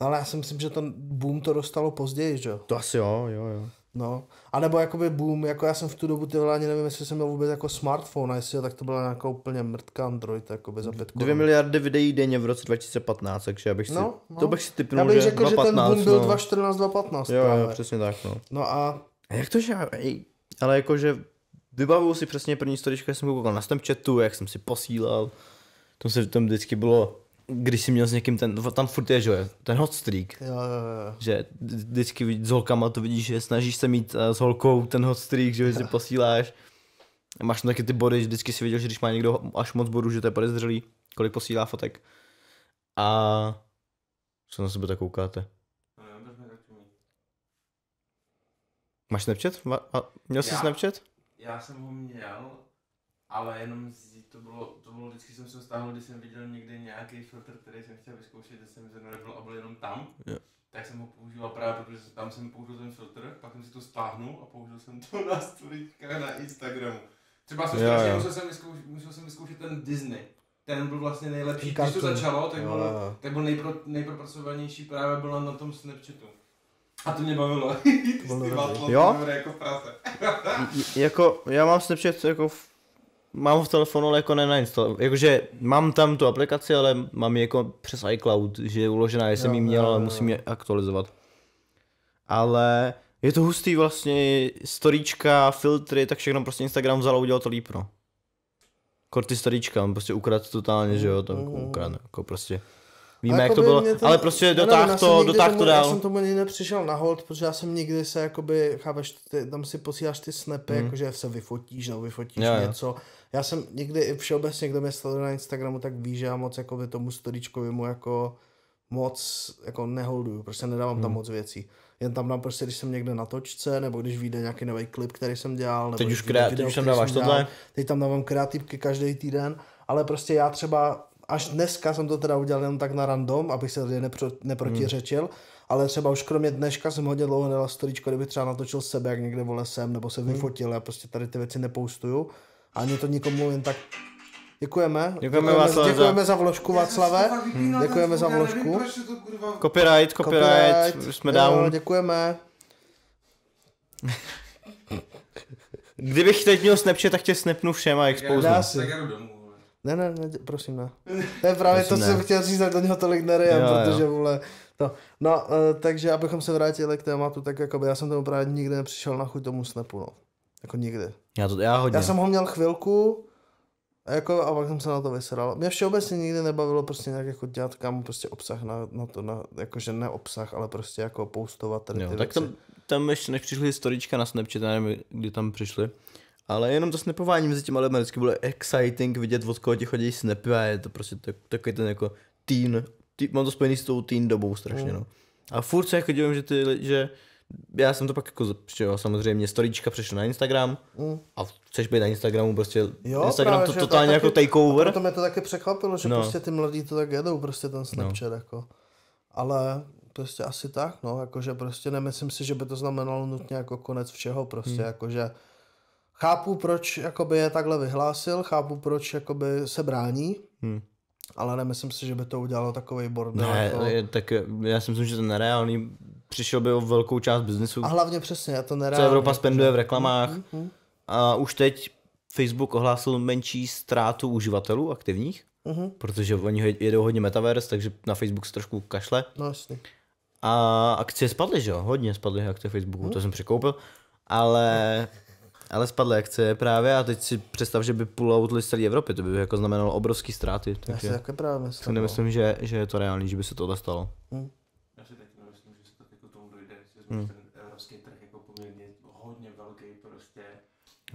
No ale já si myslím, že ten boom to dostalo později, že jo? To asi jo, jo, jo. No, a nebo jakoby boom, jako já jsem v tu dobu ty vole, ani nevím, jestli jsem měl vůbec jako smartphone, a jestli tak to byla nějaká úplně mrtka Android, jako za pět korun. 2 miliardy videí denně v roce 2015, takže já bych si, no, no. to bych si typnul, Já bych že řekl, 2015, že ten boom byl no. 2014, 2015 Jo, právě. jo, přesně tak, no. No a... a jak to, že ej, ale jakože vybavuju si přesně první jak jsem koukal na Snapchatu, jak jsem si posílal, To se tam vždycky bylo když jsi měl s někým ten, tam furt je, že jo, ten hot streak. Jo, jo, jo. Že vždycky s holkama to vidíš, že snažíš se mít eh, s holkou ten hot streak, že jo, si posíláš. Máš tam taky ty body, že vždycky si viděl, že když má někdo až moc bodů, že to je podezřelý, kolik posílá fotek. A co na sebe tak koukáte? No, máš Snapchat? a měl jsi já, Snapchat? Já jsem ho měl, ale jenom to bylo, to bylo vždycky jsem se stáhl, když jsem viděl někde nějaký filtr, který jsem chtěl vyzkoušet, že jsem se nebyl a byl jenom tam. Yeah. Tak jsem ho používal právě, protože tam jsem použil ten filtr, pak jsem si to stáhnul a použil jsem to na storíčkách na Instagramu. Třeba jsem yeah, yeah. Musel, jsem vyzkoušet, musel jsem vyzkoušet ten Disney. Ten byl vlastně nejlepší. Když to začalo, tak byl, yeah. tak byl nejpro, nejpropracovanější právě byl na tom Snapchatu. A to mě bavilo. Ty jo? jako prase. jako, já mám Snapchat jako v mám ho v telefonu, ale jako nenainstaloval. Jakože mám tam tu aplikaci, ale mám ji jako přes iCloud, že je uložená, jsem ji měl, ale musím ji aktualizovat. Ale je to hustý vlastně, storíčka, filtry, tak všechno prostě Instagram vzal a udělal to líp, no. Korty storíčka, prostě ukradl totálně, že jo, to mm-hmm. ukrad, jako prostě. Víme, jak to bylo, to, ale prostě dotáh to, dotáh to dál. Já jsem tomu ani nepřišel na hold, protože já jsem nikdy se, jakoby, chápeš, ty, tam si posíláš ty snapy, mm. jakože se vyfotíš nebo vyfotíš jo, něco, jo já jsem někdy i všeobecně, kdo mě sleduje na Instagramu, tak ví, že já moc jako by tomu mu jako moc jako neholduju, prostě nedávám hmm. tam moc věcí. Jen tam dám prostě, když jsem někde na točce, nebo když vyjde nějaký nový klip, který jsem dělal. Nebo teď už, krát, video, teď jsem tam dáváš tohle? Dělal, teď tam dávám kreativky každý týden, ale prostě já třeba až dneska jsem to teda udělal jen tak na random, abych se tady nepro, neprotiřečil, hmm. ale třeba už kromě dneška jsem hodně dlouho nedal storičko, kdyby třeba natočil sebe, jak někde vole lesem, nebo se hmm. vyfotil, já prostě tady ty věci nepoustuju ani to nikomu jen tak Děkujeme. Děkujeme, vás, děkujeme za vložku, Václave. Hmm. Děkujeme za vložku. Copyright, copyright, copyright. jsme down. Děkujeme. Kdybych teď měl Snapchat, tak tě snapnu všem a expoznu. Tak já Ne, ne, ne, prosím ne. To je právě prosím to, co jsem chtěl říct, do něho tolik nerejem, protože jo. vole, to. No, eh, takže abychom se vrátili k tématu, tak jako já jsem tomu právě nikdy nepřišel na chuť tomu snapu, no. Jako nikdy. Já, to, já hodně. Já jsem ho měl chvilku, a, jako, a pak jsem se na to vysral. Mě všeobecně nikdy nebavilo prostě nějak jako dělat kam prostě obsah na, na to, na, jakože ne obsah, ale prostě jako postovat tady jo, ty tak věci. tam, tam ještě než přišly historička na Snapchat, nevím, kdy tam přišly, ale jenom to snapování mezi těma lidmi vždycky bylo exciting vidět, od koho ti chodí snapy a je to prostě tak, takový ten jako teen, teen, mám to spojený s tou teen dobou strašně, mm. no. A furt se jako dívám, že ty, že já jsem to pak jako jo, samozřejmě, storička přešel na Instagram mm. a chceš být na Instagramu prostě, jo, Instagram právě, to totálně jako takeover. to mě to taky překvapilo, že no. prostě ty mladí to tak jedou, prostě ten Snapchat no. jako. Ale prostě asi tak, no, jakože prostě nemyslím si, že by to znamenalo nutně jako konec všeho, prostě mm. jakože chápu, proč jakoby je takhle vyhlásil, chápu, proč jakoby se brání, mm. Ale nemyslím si, že by to udělalo takový bordel. Ne, jako... tak já si myslím, že to nereálný přišel by o velkou část biznesu. A hlavně přesně, já to nereálně. Co Evropa spenduje v reklamách. Mm-hmm. A už teď Facebook ohlásil menší ztrátu uživatelů aktivních, mm-hmm. protože oni jedou hodně metaverse, takže na Facebook se trošku kašle. No jasně. A akcie spadly, že jo? Hodně spadly akcie Facebooku, mm. to jsem překoupil. Ale, ale spadly akcie právě a teď si představ, že by pull out celé Evropy, to by jako znamenalo obrovské ztráty. Takže Já si také právě myslím. nemyslím, že, že je to reálný, že by se tohle stalo. Mm hmm. ten evropský trh jako poměrně hodně velký prostě.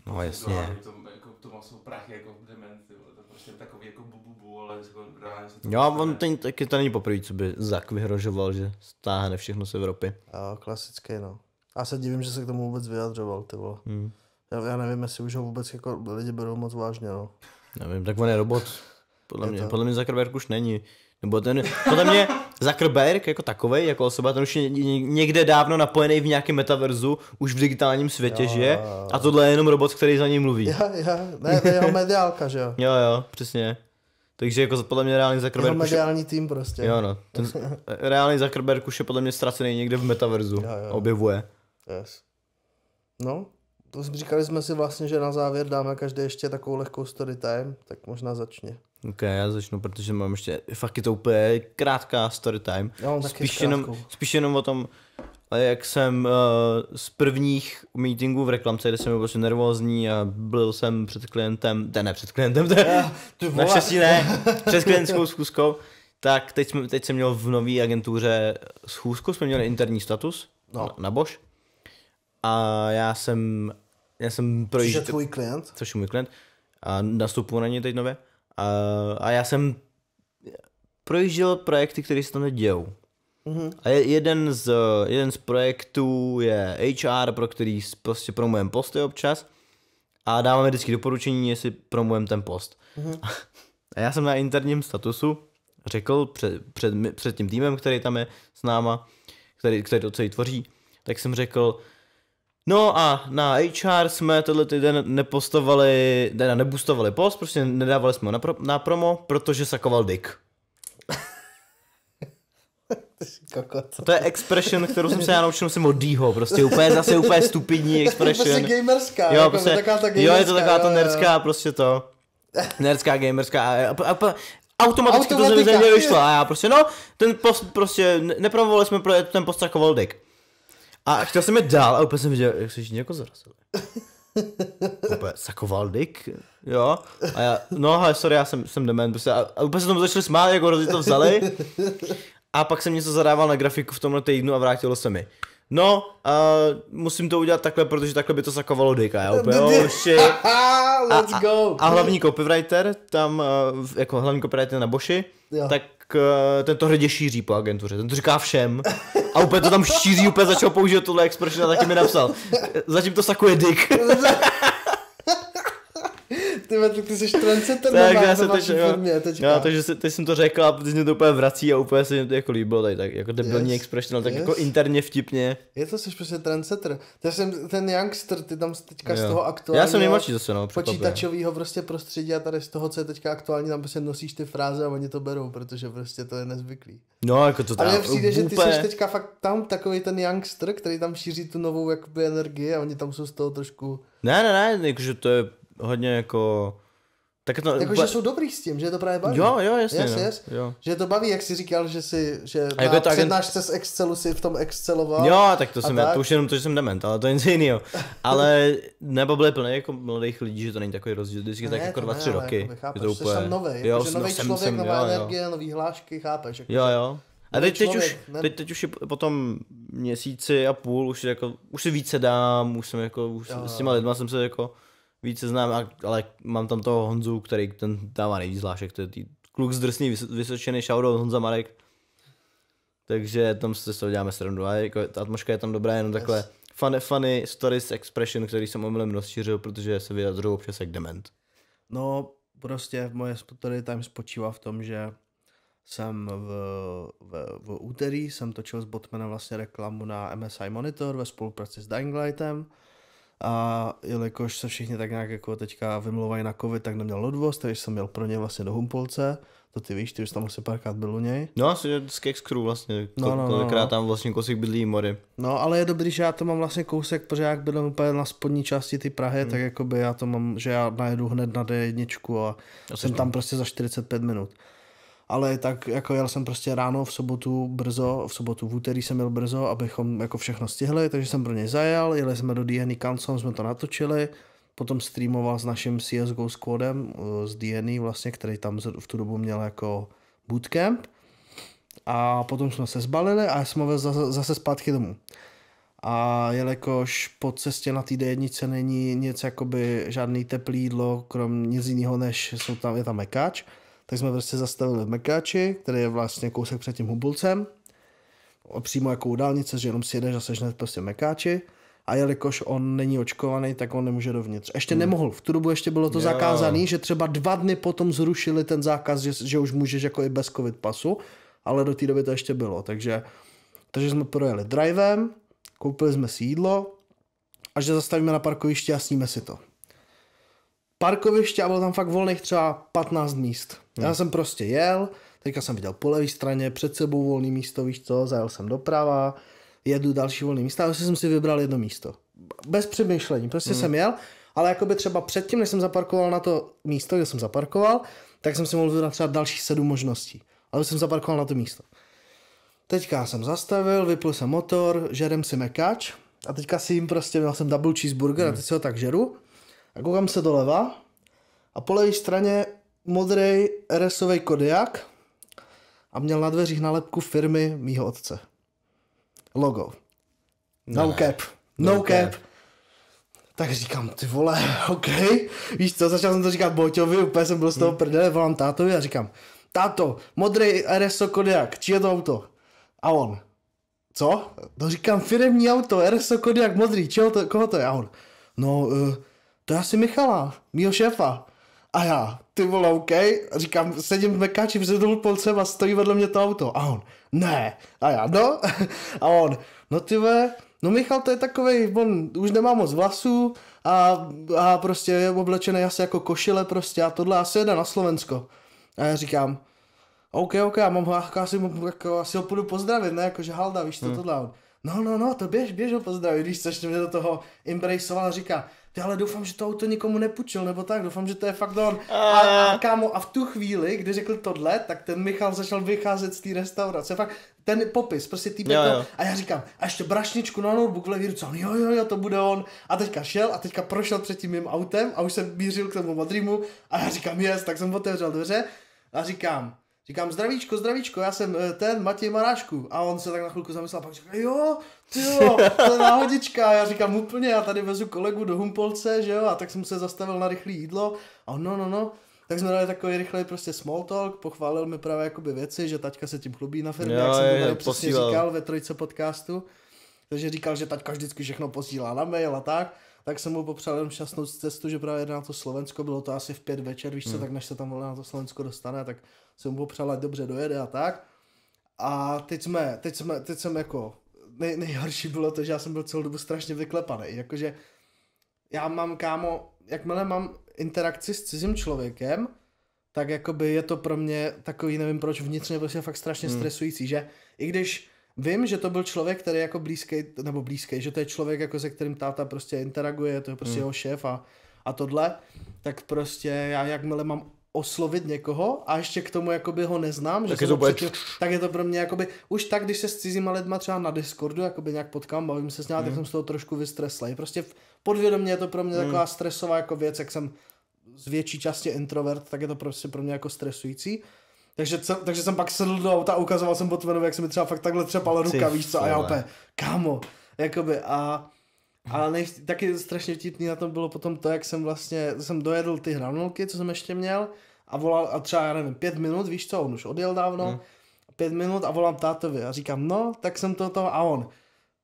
No prostě jasně. To, jako, to má svou prach jako demenci, to prostě takový jako bubu bu, bu, ale jako reálně se to... Jo, on ten, taky to není poprvé, co by Zak vyhrožoval, že stáhne všechno z Evropy. Jo, klasické no. A se divím, že se k tomu vůbec vyjadřoval, ty vole. Hmm. Já, já nevím, jestli už ho vůbec jako lidi berou moc vážně, no. Nevím, tak on je robot. Podle je mě, to... podle mě Zuckerberg už není nebo ten, podle mě Zuckerberg jako takový, jako osoba, ten už je někde dávno napojený v nějakém metaverzu, už v digitálním světě, jo, že? Jo, A tohle je jenom robot, který za ním mluví. Jo, jo, ne, jeho mediálka, že jo? jo, jo, přesně. Takže jako podle mě reálný Zuckerberg Jeho mediální tým prostě. Jo, no. Ten reálný Zuckerberg už je podle mě ztracený někde v metaverzu. Jo, jo. Objevuje. Yes. No, to říkali jsme si vlastně, že na závěr dáme každý ještě takovou lehkou story time, tak možná začně. Ok, já začnu, protože mám ještě, fakt je to úplně krátká story time. Jo, spíš, jenom, spíš jenom o tom, eh, jak jsem uh, z prvních meetingů v reklamce, kde jsem byl prostě nervózní a byl jsem před klientem, ten ne před klientem, ten, eh, Na šestí ne, před klientskou schůzkou, tak teď, jsme, teď jsem měl v nové agentuře schůzku, jsme měli interní status no. na, na Bosch a já jsem, já jsem projížděl... Což je tvůj klient? Což je můj klient a nastupuji na ně teď nově. A, a já jsem projížděl projekty, které se tam dějou. Mm-hmm. A jeden z, jeden z projektů je HR, pro který prostě promujeme posty občas a dáváme vždycky doporučení, jestli promujeme ten post. Mm-hmm. A já jsem na interním statusu řekl před, před, před tím týmem, který tam je s náma, který, který to celý tvoří, tak jsem řekl, No a na HR jsme tenhle týden nepostovali, ne, nebustovali post, prostě nedávali jsme ho na, pro, na promo, protože sakoval Dick. A to je expression, kterou jsem se já naučil jsem od Dýho, prostě úplně zase úplně stupidní prostě expression. To je prostě gamerská, jo, jako prostě, taková ta gamerská, jo, je to taková ta nerdská, prostě to. Nerdská, gamerská a, a, a, automaticky Automatika. to ze mě vyšlo a já prostě no, ten post prostě, nepromovali jsme pro ten post takoval Dick. A chtěl jsem je dál a úplně jsem viděl, jak se všichni jako zrazili. Úplně, sakoval dik, jo. A já, no, hele, sorry, já jsem, jsem dement, prostě, a, a úplně se tomu začali smát, jako rozdíl to vzali. A pak jsem něco zadával na grafiku v tomhle týdnu a vrátilo se mi. No, uh, musím to udělat takhle, protože takhle by to zakovalo dejka, já úplně, oh, Let's go! A, a, a hlavní copywriter, tam uh, jako hlavní copywriter na Boši, jo. tak uh, ten to hrdě šíří po agentuře, ten to říká všem. A úplně to tam šíří, úplně začal používat tohle expression a taky mi napsal. Zatím to sakuje dick. ty, ty jsi trendsetter tak, já se teď, firmě, teďka. No, takže se, teď jsem to řekl a teď mě to úplně vrací a úplně se mi to jako líbilo tady, tak jako debilní yes. expression, ale tak jako yes. jako interně vtipně. Je to, jsi prostě trendsetter. Já jsem ten youngster, ty tam teďka jo. z toho aktuálního já jsem nejmladší zase, no, počítačového prostě prostředí a tady z toho, co je teďka aktuální, tam prostě nosíš ty fráze a oni to berou, protože prostě to je nezvyklý. No, jako to tam. Ale přijde, že ty jsi teďka fakt tam takový ten youngster, který tam šíří tu novou jakoby energii a oni tam jsou z toho trošku... Ne, ne, ne, jakože to je hodně jako... Tak to, jako, ba... že jsou dobrý s tím, že je to právě baví. Jo, jo, jasně. Yes, no. yes. Jo. Že to baví, jak jsi říkal, že si, že a jako na tak... přednášce z Excelu si v tom Exceloval. Jo, tak to jsem, tak. Já, to už jenom to, že jsem dement, ale to je nic jiného. Ale nebo byly plné jako mladých lidí, že to není takový rozdíl, vždycky ne, tak jako dva, tři roky. Chápeš, je to jako úplně... jsem nový, jo, že nový člověk, jsem, nová jo, energie, jo. nový hlášky, chápeš. Jako jo, jo. A teď, teď, člověk, už, ne... teď, teď už je po tom měsíci a půl, už, jako, už si více dám, už jsem jako, už jo, s těma lidma jsem se jako více znám, ale mám tam toho Honzu, který ten dává nejvíc zvlášek, to je tý kluk z drsný Vysočiny, shoutout Honza Marek. Takže tam se to děláme srandu a jako, ta atmosféra je tam dobrá, jenom yes. funny, funny stories expression, který jsem omylem rozšířil, protože se vyjadřují občas jak dement. No, prostě moje story time spočívá v tom, že jsem v, v, v úterý jsem točil s Botmanem vlastně reklamu na MSI Monitor ve spolupráci s Dying Lightem a jelikož se všichni tak nějak jako teďka vymluvají na covid, tak neměl odvoz, takže jsem měl pro ně vlastně do Humpolce, to ty víš, ty už tam asi párkrát byl u něj. No asi z Kexcrew vlastně, no, no, no, kolikrát no. tam vlastně kousek bydlí mory. No ale je dobrý, že já to mám vlastně kousek, protože jak bydlím úplně na spodní části ty Prahy, hmm. tak jakoby já to mám, že já najedu hned na D1 a, a jsem tam prostě za 45 minut ale tak jako jel jsem prostě ráno v sobotu brzo, v sobotu v úterý jsem jel brzo, abychom jako všechno stihli, takže jsem pro ně zajel, jeli jsme do DNA Council, jsme to natočili, potom streamoval s naším CSGO squadem eh, z DNA vlastně, který tam v tu dobu měl jako bootcamp a potom jsme se zbalili a jsem ho zase, zase zpátky domů. A jelikož po cestě na té d není nic jakoby žádný teplý jídlo, krom nic jiného, než jsou tam, je tam mekáč, tak jsme prostě zastavili v Mekáči, který je vlastně kousek před tím Hubulcem, přímo jako u dálnice, že jenom si jedeš a seš hned prostě Mekáči a jelikož on není očkovaný, tak on nemůže dovnitř. Ještě hmm. nemohl, v tu dobu ještě bylo to yeah. zakázané, že třeba dva dny potom zrušili ten zákaz, že, že už můžeš jako i bez covid pasu, ale do té doby to ještě bylo, takže, takže jsme projeli drivem, koupili jsme si jídlo a že zastavíme na parkovišti a sníme si to. Parkoviště a bylo tam fakt volných třeba 15 míst. Hmm. Já jsem prostě jel, teďka jsem viděl po levé straně, před sebou volný místo, víš co, zajel jsem doprava, jedu další volný místa, ale vlastně jsem si vybral jedno místo. Bez přemýšlení, prostě hmm. jsem jel, ale jakoby třeba předtím, než jsem zaparkoval na to místo, kde jsem zaparkoval, tak jsem si mohl vybrat třeba další sedm možností. Ale jsem zaparkoval na to místo. Teďka jsem zastavil, vypl jsem motor, žerem si mekač a teďka si jim prostě, měl jsem double cheeseburger hmm. a teď si ho tak žeru a koukám se doleva a po levé straně modrý RSový Kodiak a měl na dveřích nalepku firmy mýho otce. Logo. No ne. cap. No, no cap. cap. Tak říkám, ty vole, OK. Víš co, začal jsem to říkat Boťovi, úplně jsem byl z toho hmm. prdele, volám tátovi a říkám, táto, modrý RSO Kodiak, či je to auto? A on, co? To no říkám, firemní auto, RSO Kodiak modrý, čeho to, koho to je? A on, no, uh, to je asi Michala, mýho šéfa. A já, ty vole, OK, a říkám, sedím v mekáči, vzadu polcem a stojí vedle mě to auto. A on, ne. A já, no. A on, no ty ve, no Michal to je takovej, on už nemá moc vlasů a, a prostě je oblečený asi jako košile prostě a tohle asi jede na Slovensko. A já říkám, OK, OK, já mám ho, jako asi, jako, asi ho půjdu pozdravit, ne, jakože halda, víš co, to, hmm. tohle on. No, no, no, to běž, běž ho pozdravit, víš, se mě do toho embraceoval a říká, ty ale doufám, že to auto nikomu nepůjčil, nebo tak, doufám, že to je fakt on. A, ah. a kámo, a v tu chvíli, kdy řekl tohle, tak ten Michal začal vycházet z té restaurace, fakt ten popis, prostě tý jo, jo. a já říkám, a ještě brašničku na notebook v levý ruce, on, jo, jo, jo, to bude on. A teďka šel a teďka prošel před tím mým autem a už jsem mířil k tomu modrýmu. a já říkám, jest, tak jsem otevřel dveře a říkám, Říkám, zdravíčko, zdravíčko, já jsem eh, ten Matěj Marášku. A on se tak na chvilku zamyslel a pak říkal, jo, jo, to je náhodička. Já říkám úplně, já tady vezu kolegu do Humpolce, že jo, a tak jsem se zastavil na rychlé jídlo a no, no, no, tak jsme dali takový rychlej prostě small talk, pochválil mi právě jakoby věci, že taťka se tím chlubí na firmě, jo, jak jsem to tady přesně posílal. říkal ve trojce podcastu. Takže říkal, že taťka vždycky všechno posílá na mail a tak. Tak jsem mu popřál jenom šťastnou cestu, že právě na to Slovensko, bylo to asi v pět večer, víš co, hmm. tak než se tam na to Slovensko dostane, tak jsem mu popřál, ať dobře dojede a tak. A teď jsme, teď jsme, teď jsem jako nej, nejhorší bylo to, že já jsem byl celou dobu strašně vyklepaný. Jakože já mám, kámo, jakmile mám interakci s cizím člověkem, tak jakoby je to pro mě takový, nevím proč, vnitřně prostě fakt strašně hmm. stresující, že i když vím, že to byl člověk, který je jako blízký, nebo blízký, že to je člověk, jako se kterým táta prostě interaguje, to je prostě hmm. jeho šéf a, a tohle, tak prostě já jakmile mám oslovit někoho a ještě k tomu jakoby ho neznám, tak je to bude... tak je to pro mě jakoby, už tak, když se s cizíma lidma třeba na Discordu jakoby nějak potkám, bavím se s ním, hmm. tak mhm. jsem z toho trošku vystreslej. Prostě podvědomě je to pro mě hmm. taková mhm. stresová jako věc, jak jsem z větší části introvert, tak je to prostě pro mě jako stresující. Takže, jsem, takže jsem pak sedl do auta a ukazoval jsem Botvenovi, jak se mi třeba fakt takhle třepal ruka, víš co, a já opět, kámo, jakoby a ale nej, taky strašně vtipný na tom bylo potom to, jak jsem vlastně, jsem dojedl ty hranolky, co jsem ještě měl a volal, a třeba, já nevím, pět minut, víš co, on už odjel dávno, hmm. pět minut a volám tátovi a říkám, no, tak jsem to to a on.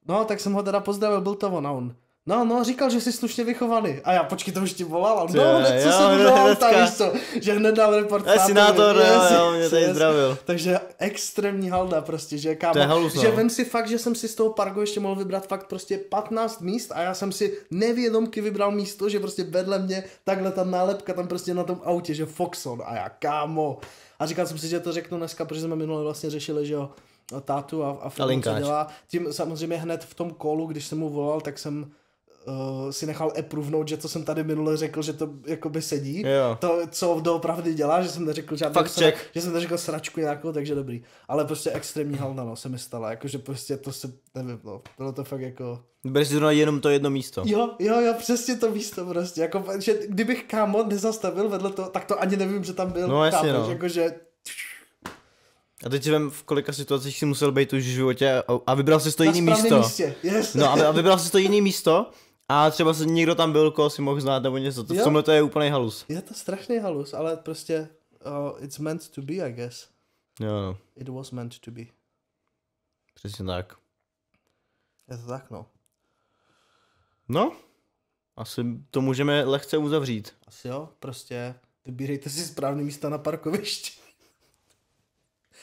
No, tak jsem ho teda pozdravil, byl to on a on. No, no, říkal, že jsi slušně vychovaný. A já, počkej, to už ti volal. No, hned, co jsem volal, tam víš co, že hned dám report. Já si nátor, jo, jo, mě tady zdravil. Takže extrémní halda prostě, že kámo. To je halus, že no. vem si fakt, že jsem si z toho parku ještě mohl vybrat fakt prostě 15 míst a já jsem si nevědomky vybral místo, že prostě vedle mě takhle ta nálepka tam prostě na tom autě, že Foxon a já, kámo. A říkal jsem si, že to řeknu dneska, protože jsme minule vlastně řešili, že jo, tátu a, a a co dělá. Tím samozřejmě hned v tom kolu, když jsem mu volal, tak jsem Eh, si nechal eprovnout, že to jsem tady minule řekl, že to jakoby sedí. Jo. To, co doopravdy dělá, že jsem neřekl žádný, Fakt že jsem neřekl sračku nějakou, takže dobrý. Ale prostě extrémní halna, no, se mi stala, jakože prostě to se, nevím, no, bylo to fakt jako... Bereš zrovna jenom to jedno místo. Jo, jo, jo, přesně to místo prostě, jako, že kdybych kámo nezastavil vedle toho, tak to ani nevím, že tam byl. No jasně, kámo, no. Jakože, a teď si vem, v kolika situacích si musel být už v životě a, vybral si to jiný místo. Místě. Yes. No a, a vybral si to jiný místo a třeba se někdo tam byl, koho si mohl znát nebo něco. To, v tomhle to je úplný halus. Je to strašný halus, ale prostě uh, it's meant to be, I guess. Jo, no. It was meant to be. Přesně tak. Je to tak, no. No, asi to můžeme lehce uzavřít. Asi jo, prostě vybírejte si správné místa na parkovišti.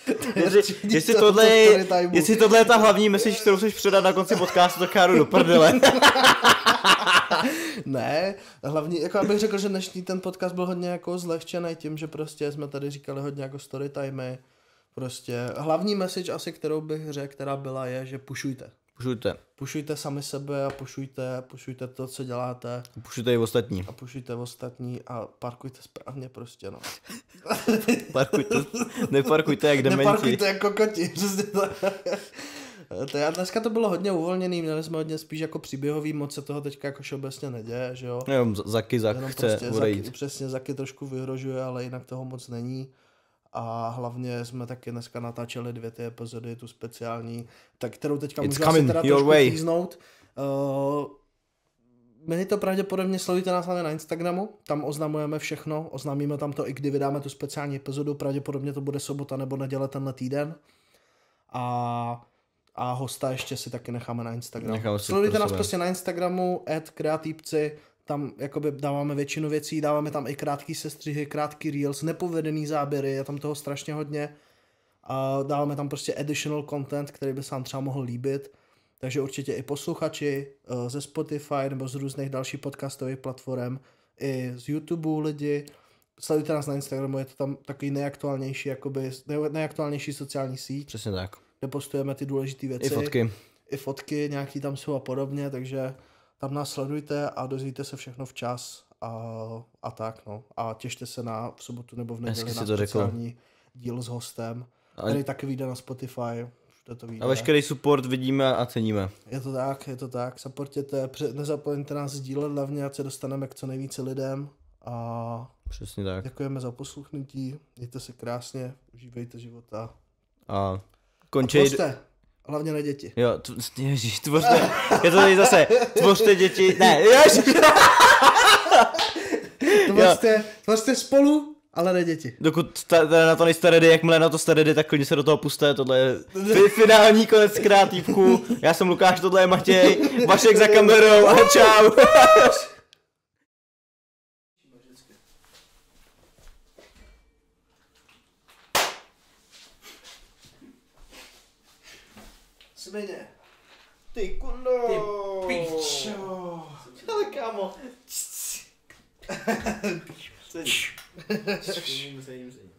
Je jestli, tohle je, jestli tohle je ta hlavní message, kterou chceš předat na konci podcastu, tak já do prdele. ne, hlavně, jako abych řekl, že dnešní ten podcast byl hodně jako zlehčený tím, že prostě jsme tady říkali hodně jako story timey. prostě hlavní message asi, kterou bych řekl, která byla je, že pušujte. Pušujte. Pušujte sami sebe a pušujte, pušujte to, co děláte. A pušujte i ostatní. A pušujte ostatní a parkujte správně prostě, no. parkujte, neparkujte jak dementi. Neparkujte jako koti, prostě Eh, to já, dneska to bylo hodně uvolněný, měli jsme hodně spíš jako příběhový, moc se toho teďka jako všeobecně neděje, že jo? Jenom Zaky Zak Jenom chce prostě odejít. Zaky, přesně, Zaky trošku vyhrožuje, ale jinak toho moc není. A hlavně jsme taky dneska natáčeli dvě ty epizody, tu speciální, tak kterou teďka It's můžu asi teda trošku way. Týznout. Uh, eh, my to pravděpodobně sledujte nás na Instagramu, tam oznamujeme všechno, oznámíme tam to i kdy vydáme tu speciální epizodu, pravděpodobně to bude sobota nebo neděle tenhle týden. A a hosta ještě si taky necháme na Instagramu. Sledujte nás prostě na Instagramu, at kreatýpci, tam jakoby dáváme většinu věcí, dáváme tam i krátký sestřihy, krátký reels, nepovedený záběry, je tam toho strašně hodně. A dáváme tam prostě additional content, který by se vám třeba mohl líbit. Takže určitě i posluchači eh, ze Spotify nebo z různých dalších podcastových platform, i z YouTube lidi. Sledujte nás na Instagramu, je to tam takový nejaktuálnější, jakoby, nejaktuálnější sociální síť. Přesně tak kde postujeme ty důležité věci. I fotky. I fotky, nějaký tam jsou a podobně, takže tam nás sledujte a dozvíte se všechno včas a, a tak no. A těšte se na v sobotu nebo v neděli na speciální řekl. díl s hostem. A... Tady taky vyjde na Spotify. Všude to A veškerý support vidíme a ceníme. Je to tak, je to tak. Supportěte, nezapomeňte nás sdílet hlavně, ať se dostaneme k co nejvíce lidem. A Přesně tak. Děkujeme za poslouchnutí, mějte se krásně, užívejte života. A Končí... Tvořte. Hlavně na děti. Jo, t- ježiš, tvořte. Je to tady zase. Tvořte děti. Ne, ježiš. tvořte, tvořte spolu, ale ne děti. Dokud ta, ta, na to nejste ready, jakmile na to jste ready, tak klidně se do toho puste, tohle je finální konec kreativku. Já jsem Lukáš, tohle je Matěj, Vašek za kamerou a čau. nicméně. Ty kundo. Ty pičo. Ale kámo. sedím, sedím, sedím.